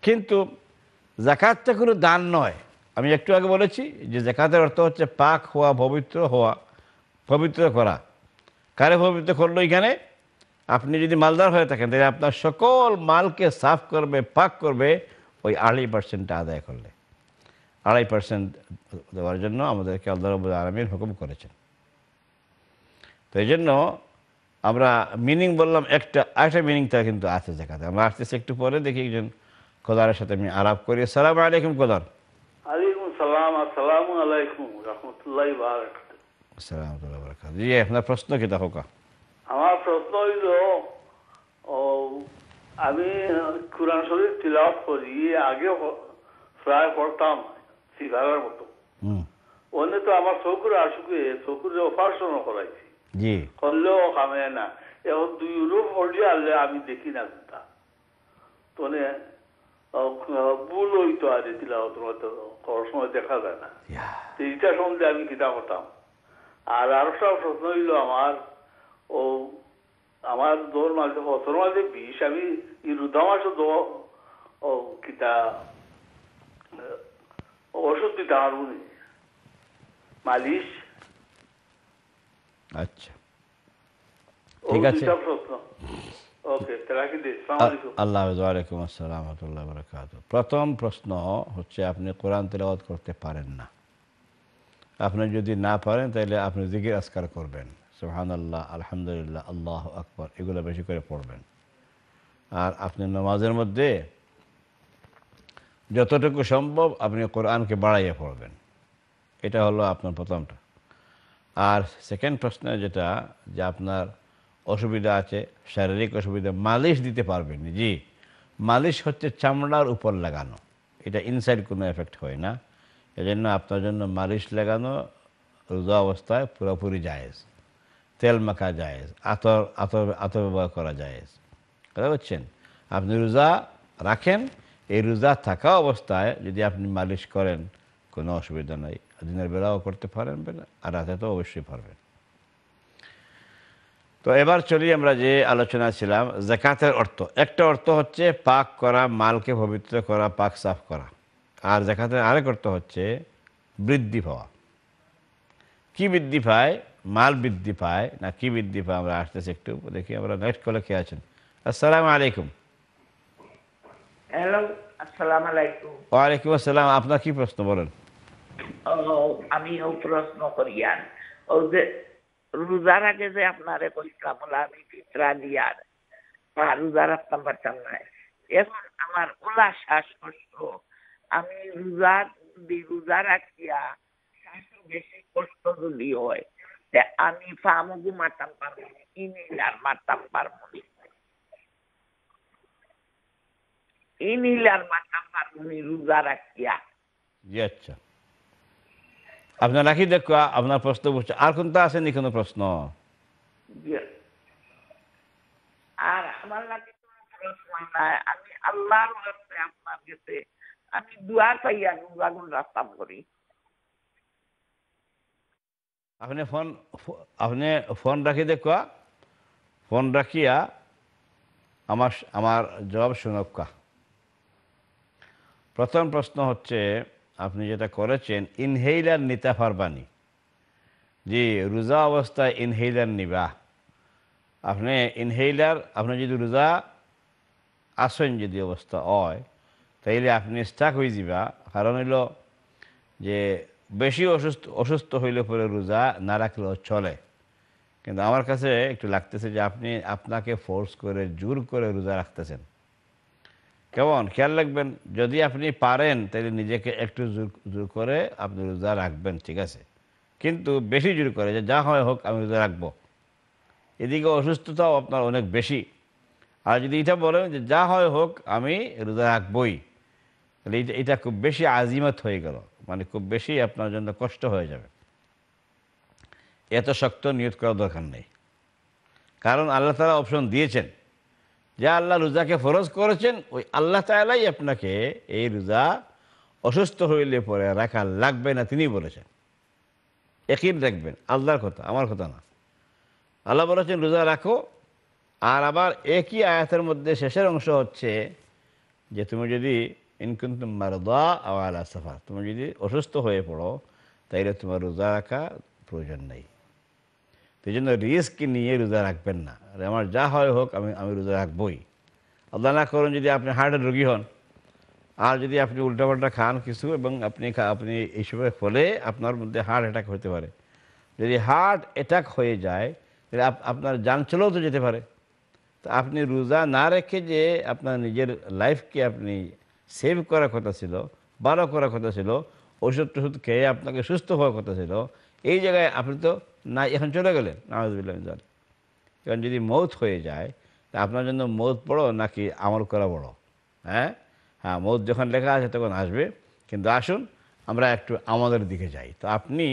কিন্তু জাকাতটা কোনো দান নয় আমি একটু আগে বলেছি যে জাকাতের অর্থ হচ্ছে পাক হওয়া পবিত্র হওয়া পবিত্র করা কারে পবিত্র করলো এখানে আপনি যদি মালদার হয়ে থাকেন তাহলে আপনার সকল মালকে সাফ করবে পাক করবে ওই আড়াই পার্সেন্টটা আদায় করলে আড়াই পার্সেন্ট দেওয়ার জন্য আমাদেরকে আল্লাহ রবুল আলমীর হুকুম করেছেন তো এই জন্য আমরা মিনিং বললাম একটা আরেকটা মিনিং তার কিন্তু আছে জাকাতে আমরা আসতেছি একটু পরে দেখি একজন কোদারের সাথে আমি আলাপ করি সালাম আলাইকুম কোদার আলাইকুম আসসালামু আলাইকুম রহমতুল্লাহ জি আপনার প্রশ্ন কি তা কা আমার প্রশ্ন হইল আমি কোরআন শরীফ তিলাপ করি আগে প্রায় পড়তাম সিভাগার মতো অন্য তো আমার চকুর আসুকে চকুর অপারেশন করাইছি করলেও কামে না এখন দুই রূপ পড়লে আনলে আমি দেখি না তা তো ভুল হইতো আর তিলাওয়াত করার সময় দেখা যায় না এইটা সম্বন্ধে আমি কিতাব করতাম আর আরো সব প্রশ্ন হইল আমার ও আমার দোর মাঝে হতর মাঝে বিষ আমি রুদামাস দো ও কিতা ওষুধ দিতে পারবো মালিশ আচ্ছা ঠিক আছে আল্লাহ আলাইকুম আসসালাম রহমতুল্লাহ বরকাত প্রথম প্রশ্ন হচ্ছে আপনি কোরআন তেলাওয়াত করতে পারেন না আপনি যদি না পারেন তাহলে আপনি জিগির আসকার করবেন সোহানাল্লাহ আলহামদুলিল্লাহ আল্লাহ আকবর এগুলো বেশি করে পড়বেন আর আপনি নামাজের মধ্যে যতটুকু সম্ভব আপনি কোরআনকে বাড়াইয়া পড়বেন এটা হলো আপনার প্রথমটা আর সেকেন্ড প্রশ্ন যেটা যে আপনার অসুবিধা আছে শারীরিক অসুবিধা মালিশ দিতে পারবেন জি মালিশ হচ্ছে চামড়ার উপর লাগানো এটা ইনসাইড কোনো এফেক্ট হয় না এজন্য আপনার জন্য মালিশ লাগানো রোজা অবস্থায় পুরোপুরি জায়েজ তেল মাখা জায়েজ আতর আতর আতর ব্যবহার করা যায় কথা বলছেন আপনি রোজা রাখেন এই রোজা থাকা অবস্থায় যদি আপনি মালিশ করেন কোনো অসুবিধা নাই দিনের বেলাও করতে পারেন আর রাতে তো অবশ্যই পারবেন তো এবার চলি আমরা যে আলোচনা ছিলাম জাকাতের অর্থ একটা অর্থ হচ্ছে পাক করা মালকে পবিত্র করা পাক সাফ করা আর জাকাতের আরেক অর্থ হচ্ছে বৃদ্ধি পাওয়া কি বৃদ্ধি পায় মাল বৃদ্ধি পায় না কি বৃদ্ধি পায় আমরা আসতেছি একটু দেখি আমরা নেক্সট কলে কে আছেন আসসালাম আলাইকুম হ্যালো আসসালামু আলাইকুম ওয়ালাইকুম আসসালাম আপনার কি প্রশ্ন বলেন আমি ও প্রশ্ন করি আর ও যে রোজার আগে যে আপনারে কইতাম বলে আমি ফিতরা দিয়ার রোজা রাখতাম পারতাম না এখন আমার ওলা শ্বাসকষ্ট আমি রোজা রোজা রাখিয়া শ্বাস বেশি কষ্ট যদি হয় যে আমি ফামুগু মাতাম পারমুনি ইনি লার মাতাম পারমুনি ইনি লার মাতাম পারমুনি রোজা রাখিয়া জি আচ্ছা আপনার রাখি দেখো আপনার প্রশ্ন বুঝছে আর কোনটা আসেনি কোনো প্রশ্ন আর আমার লাগে আমি আল্লাহর আপনার কাছে আমি দোয়া চাইয়া রোজাগুন রাস্তাম করি আপনি ফোন আপনি ফোন রাখি দেখ ফোন রাখিয়া আমার আমার জবাব কা প্রথম প্রশ্ন হচ্ছে আপনি যেটা করেছেন ইনহেইলার নিতা ফারবানি জি রোজা অবস্থায় ইনহেইলার নিবা আপনি ইনহেইলার আপনি যদি রোজা আসেন যদি অবস্থা হয় তাইলে আপনি স্টাক হয়ে যাবা কারণ হইল যে বেশি অসুস্থ অসুস্থ হইলে পরে রোজা না রাখলেও চলে কিন্তু আমার কাছে একটু লাগতেছে যে আপনি আপনাকে ফোর্স করে জোর করে রোজা রাখতেছেন কেমন খেয়াল রাখবেন যদি আপনি পারেন তাহলে নিজেকে একটু জোর জোর করে আপনি রোজা রাখবেন ঠিক আছে কিন্তু বেশি জোর করে যে যা হয় হোক আমি রোজা রাখবো এদিকে অসুস্থতাও আপনার অনেক বেশি আর যদি এটা বলেন যে যা হয় হোক আমি রোজা রাখবই তাহলে এটা এটা খুব বেশি আজিমত হয়ে গেল মানে খুব বেশি আপনার জন্য কষ্ট হয়ে যাবে এত শক্ত নিয়ত করার দরকার নেই কারণ আল্লাহ তালা অপশন দিয়েছেন যা আল্লাহ রোজাকে ফরজ করেছেন ওই আল্লাহ তালাই আপনাকে এই রোজা অসুস্থ হইলে পরে রাখা লাগবে না তিনি বলেছেন একই দেখবেন আল্লাহর কথা আমার কথা না আল্লাহ বলেছেন রোজা রাখো আর আবার একই আয়াতের মধ্যে শেষের অংশ হচ্ছে যে তুমি যদি ইনকুন্তুম মারদা আওয়ালা সাফা তুমি যদি অসুস্থ হয়ে পড়ো তাইলে তোমার রোজা রাখা প্রয়োজন নেই সেই জন্য রিস্ক নিয়ে রোজা রাখবেন না আর আমার যা হয় হোক আমি আমি রোজা রাখবই আল্লাহ না করুন যদি আপনি হার্টের রোগী হন আর যদি আপনি উল্টাপাল্টা খান কিছু এবং আপনি আপনি এইসবের ফলে আপনার মধ্যে হার্ট অ্যাটাক হতে পারে যদি হার্ট অ্যাটাক হয়ে যায় তাহলে আপনার যান চলেও তো যেতে পারে তা আপনি রোজা না রেখে যে আপনার নিজের লাইফকে আপনি সেভ করার কথা ছিল বারো করার কথা ছিল ওষুধ টষুধ খেয়ে আপনাকে সুস্থ হওয়ার কথা ছিল এই জায়গায় আপনি তো না এখন চলে গেলেন নামাজবিল্লাহ কারণ যদি মৌত হয়ে যায় তা আপনার জন্য মৌত বড়ো নাকি আমল করা বড় হ্যাঁ হ্যাঁ মৌত যখন লেখা আছে তখন আসবে কিন্তু আসুন আমরা একটু আমাদের দিকে যাই তো আপনি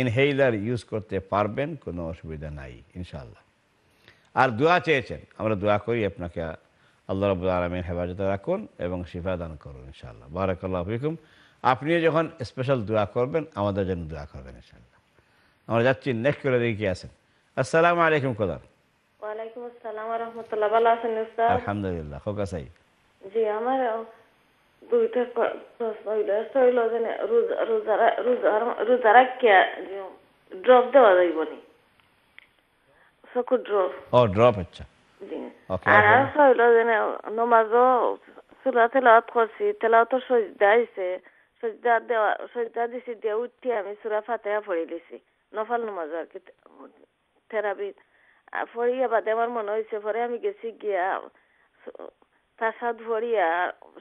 ইনহেইলার ইউজ করতে পারবেন কোনো অসুবিধা নাই ইনশাল্লাহ আর দোয়া চেয়েছেন আমরা দোয়া করি আপনাকে আল্লাহ রব আলমিন হেফাজতে রাখুন এবং শিফা দান করুন ইনশাআল্লাহ বারাকাল্লাহ হুকুম আপনিও যখন স্পেশাল দোয়া করবেন আমাদের জন্য দোয়া করবেন ইনশাআল্লাহ আমরা যাচ্ছি নেক্সট করে দিয়ে কি আছেন আসসালামু আলাইকুম কোদার ড্রপ আচ্ছা أنا أصلا لازم نمازو سورة تلاوت قرسي تلاوت سجدة إيسي سجدة دوا سجدة ديسي ديوت تيامي سورة فاتحة فوري ليسي নফল নামাজ আর কি থেরাপি ফরিয়া বাদে আমার মনে হয়েছে পরে আমি গেছি গিয়া তার সাথ ভরিয়া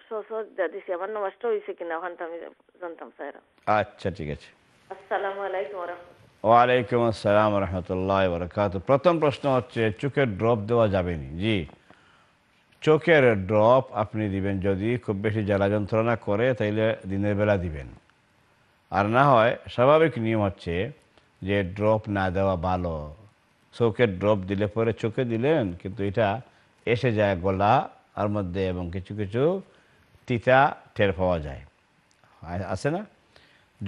সসজা দিছি আমার নামাজটা হয়েছে কিনা ওখানটা আমি জানতাম স্যার আচ্ছা ঠিক আছে আসসালামু আলাইকুম রহমতুল্লাহ ওয়ালাইকুম আসসালাম রহমতুল্লাহ বরকাত প্রথম প্রশ্ন হচ্ছে চোখের ড্রপ দেওয়া যাবে না জি চোখের ড্রপ আপনি দিবেন যদি খুব বেশি জ্বালা যন্ত্রণা করে তাইলে দিনের বেলা দিবেন আর না হয় স্বাভাবিক নিয়ম হচ্ছে যে ড্রপ না দেওয়া ভালো চোখের ড্রপ দিলে পরে চোখে দিলেন কিন্তু এটা এসে যায় গলা আর মধ্যে এবং কিছু কিছু তিতা টের পাওয়া যায় আছে না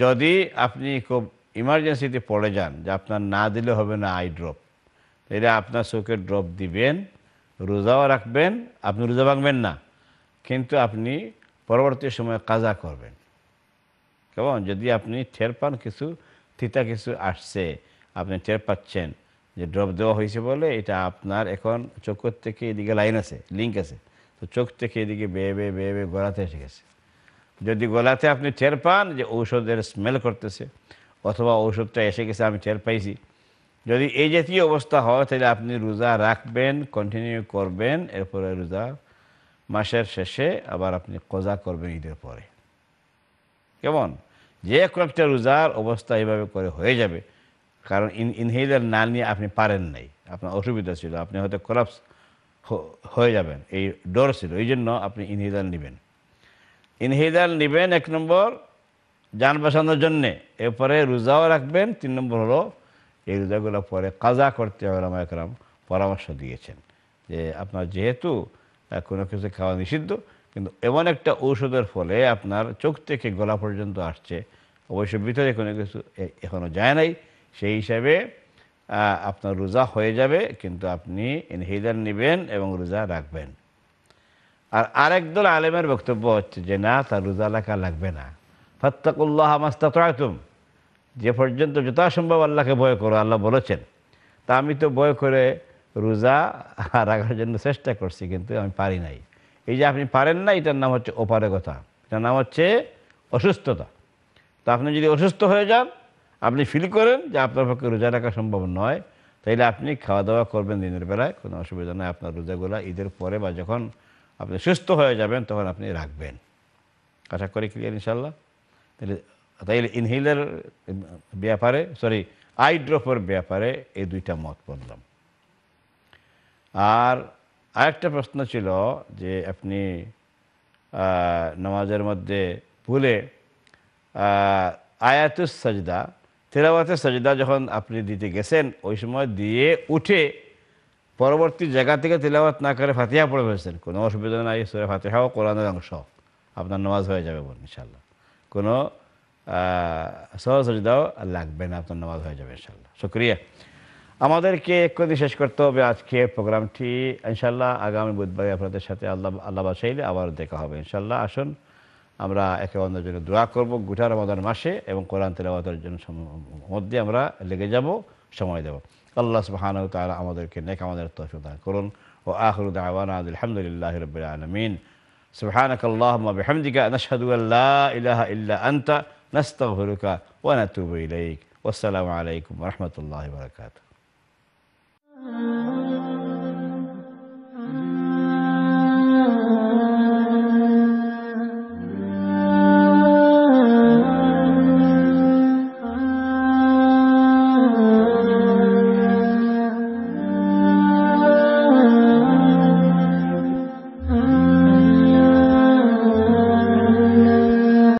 যদি আপনি খুব ইমার্জেন্সিতে পড়ে যান যে আপনার না দিলে হবে না আই ড্রপ এটা আপনার চোখে ড্রপ দিবেন রোজাও রাখবেন আপনি রোজা ভাঙবেন না কিন্তু আপনি পরবর্তী সময়ে কাজা করবেন কেমন যদি আপনি ঠের পান কিছু থিতা কিছু আসছে আপনি ঠের পাচ্ছেন যে ড্রপ দেওয়া হয়েছে বলে এটা আপনার এখন চোখের থেকে এদিকে লাইন আছে লিঙ্ক আছে তো চোখ থেকে এদিকে বেয়ে বেয়ে বেয়ে বেয়ে গলাতে এসে গেছে যদি গলাতে আপনি ঠের পান যে ঔষধের স্মেল করতেছে অথবা ওষুধটা এসে গেছে আমি টের পাইছি যদি এই জাতীয় অবস্থা হয় তাহলে আপনি রোজা রাখবেন কন্টিনিউ করবেন এরপরে রোজা মাসের শেষে আবার আপনি কজা করবেন ঈদের পরে কেমন যে কয়েকটা রোজার অবস্থা এইভাবে করে হয়ে যাবে কারণ ইন ইনহেলার না নিয়ে আপনি পারেন নাই আপনার অসুবিধা ছিল আপনি হয়তো কলাপস হয়ে যাবেন এই ডর ছিল এই জন্য আপনি ইনহেলার নেবেন ইনহেলার নেবেন এক নম্বর যান বাঁচানোর জন্যে এরপরে রোজাও রাখবেন তিন নম্বর হলো এই রোজাগুলো পরে কাজা করতে ওলামা একরাম পরামর্শ দিয়েছেন যে আপনার যেহেতু কোনো কিছু খাওয়া নিষিদ্ধ কিন্তু এমন একটা ঔষধের ফলে আপনার চোখ থেকে গলা পর্যন্ত আসছে অবশ্য ভিতরে কোনো কিছু এখনও যায় নাই সেই হিসাবে আপনার রোজা হয়ে যাবে কিন্তু আপনি ইনহেলার নেবেন এবং রোজা রাখবেন আর দল আলেমের বক্তব্য হচ্ছে যে না তার রোজা রাখা লাগবে না ফত্তাকুল্লাহ মাস্তাতুম যে পর্যন্ত যথাসম্ভব আল্লাহকে ভয় করো আল্লাহ বলেছেন তা আমি তো ভয় করে রোজা রাখার জন্য চেষ্টা করছি কিন্তু আমি পারি নাই এই যে আপনি পারেন না এটার নাম হচ্ছে অপারগতা এটার নাম হচ্ছে অসুস্থতা তো আপনি যদি অসুস্থ হয়ে যান আপনি ফিল করেন যে আপনার পক্ষে রোজা রাখা সম্ভব নয় তাইলে আপনি খাওয়া দাওয়া করবেন দিনের বেলায় কোনো অসুবিধা নয় আপনার রোজাগুলা ঈদের পরে বা যখন আপনি সুস্থ হয়ে যাবেন তখন আপনি রাখবেন আশা করি ক্লিয়ার ইনশাল্লাহ তাহলে তাইলে ইনহেলার ব্যাপারে সরি আই ড্রপের ব্যাপারে এই দুইটা মত পড়লাম আর আরেকটা প্রশ্ন ছিল যে আপনি নামাজের মধ্যে ভুলে আয়াতুস সাজদা তেলাওয়াতে সাজদা যখন আপনি দিতে গেছেন ওই সময় দিয়ে উঠে পরবর্তী জায়গা থেকে তেলাওয়াত না করে ফাতিহা পড়ে ফেলছেন কোনো অসুবিধা নাই সুরে ফাতিহাও কোরআনের অংশ আপনার নামাজ হয়ে যাবে বলুন ইনশাল্লাহ কোনো সহযোগিতাও লাগবে না আপনার নামাজ হয়ে যাবে ইনশাল্লাহ শুক্রিয়া আমাদেরকে একদিন শেষ করতে হবে আজকে প্রোগ্রামটি ইনশাল্লাহ আগামী বুধবারে আপনাদের সাথে আল্লাহ আল্লাহ বাসাইলে আবার দেখা হবে ইনশাল্লাহ আসুন আমরা একে অন্যের জন্য দোয়া করবো গুটার আমাদের মাসে এবং কোরআন তেলাবাদের জন্য মধ্যে আমরা লেগে যাব সময় দেব আল্লাহ সুবাহান তারা আমাদেরকে নেক আমাদের তফিদান করুন ও আহরুদ আওয়ান আলহামদুলিল্লাহ রবিআ আলমিন سبحانك اللهم وبحمدك نشهد أن لا إله إلا أنت نستغفرك ونتوب إليك والسلام عليكم ورحمة الله وبركاته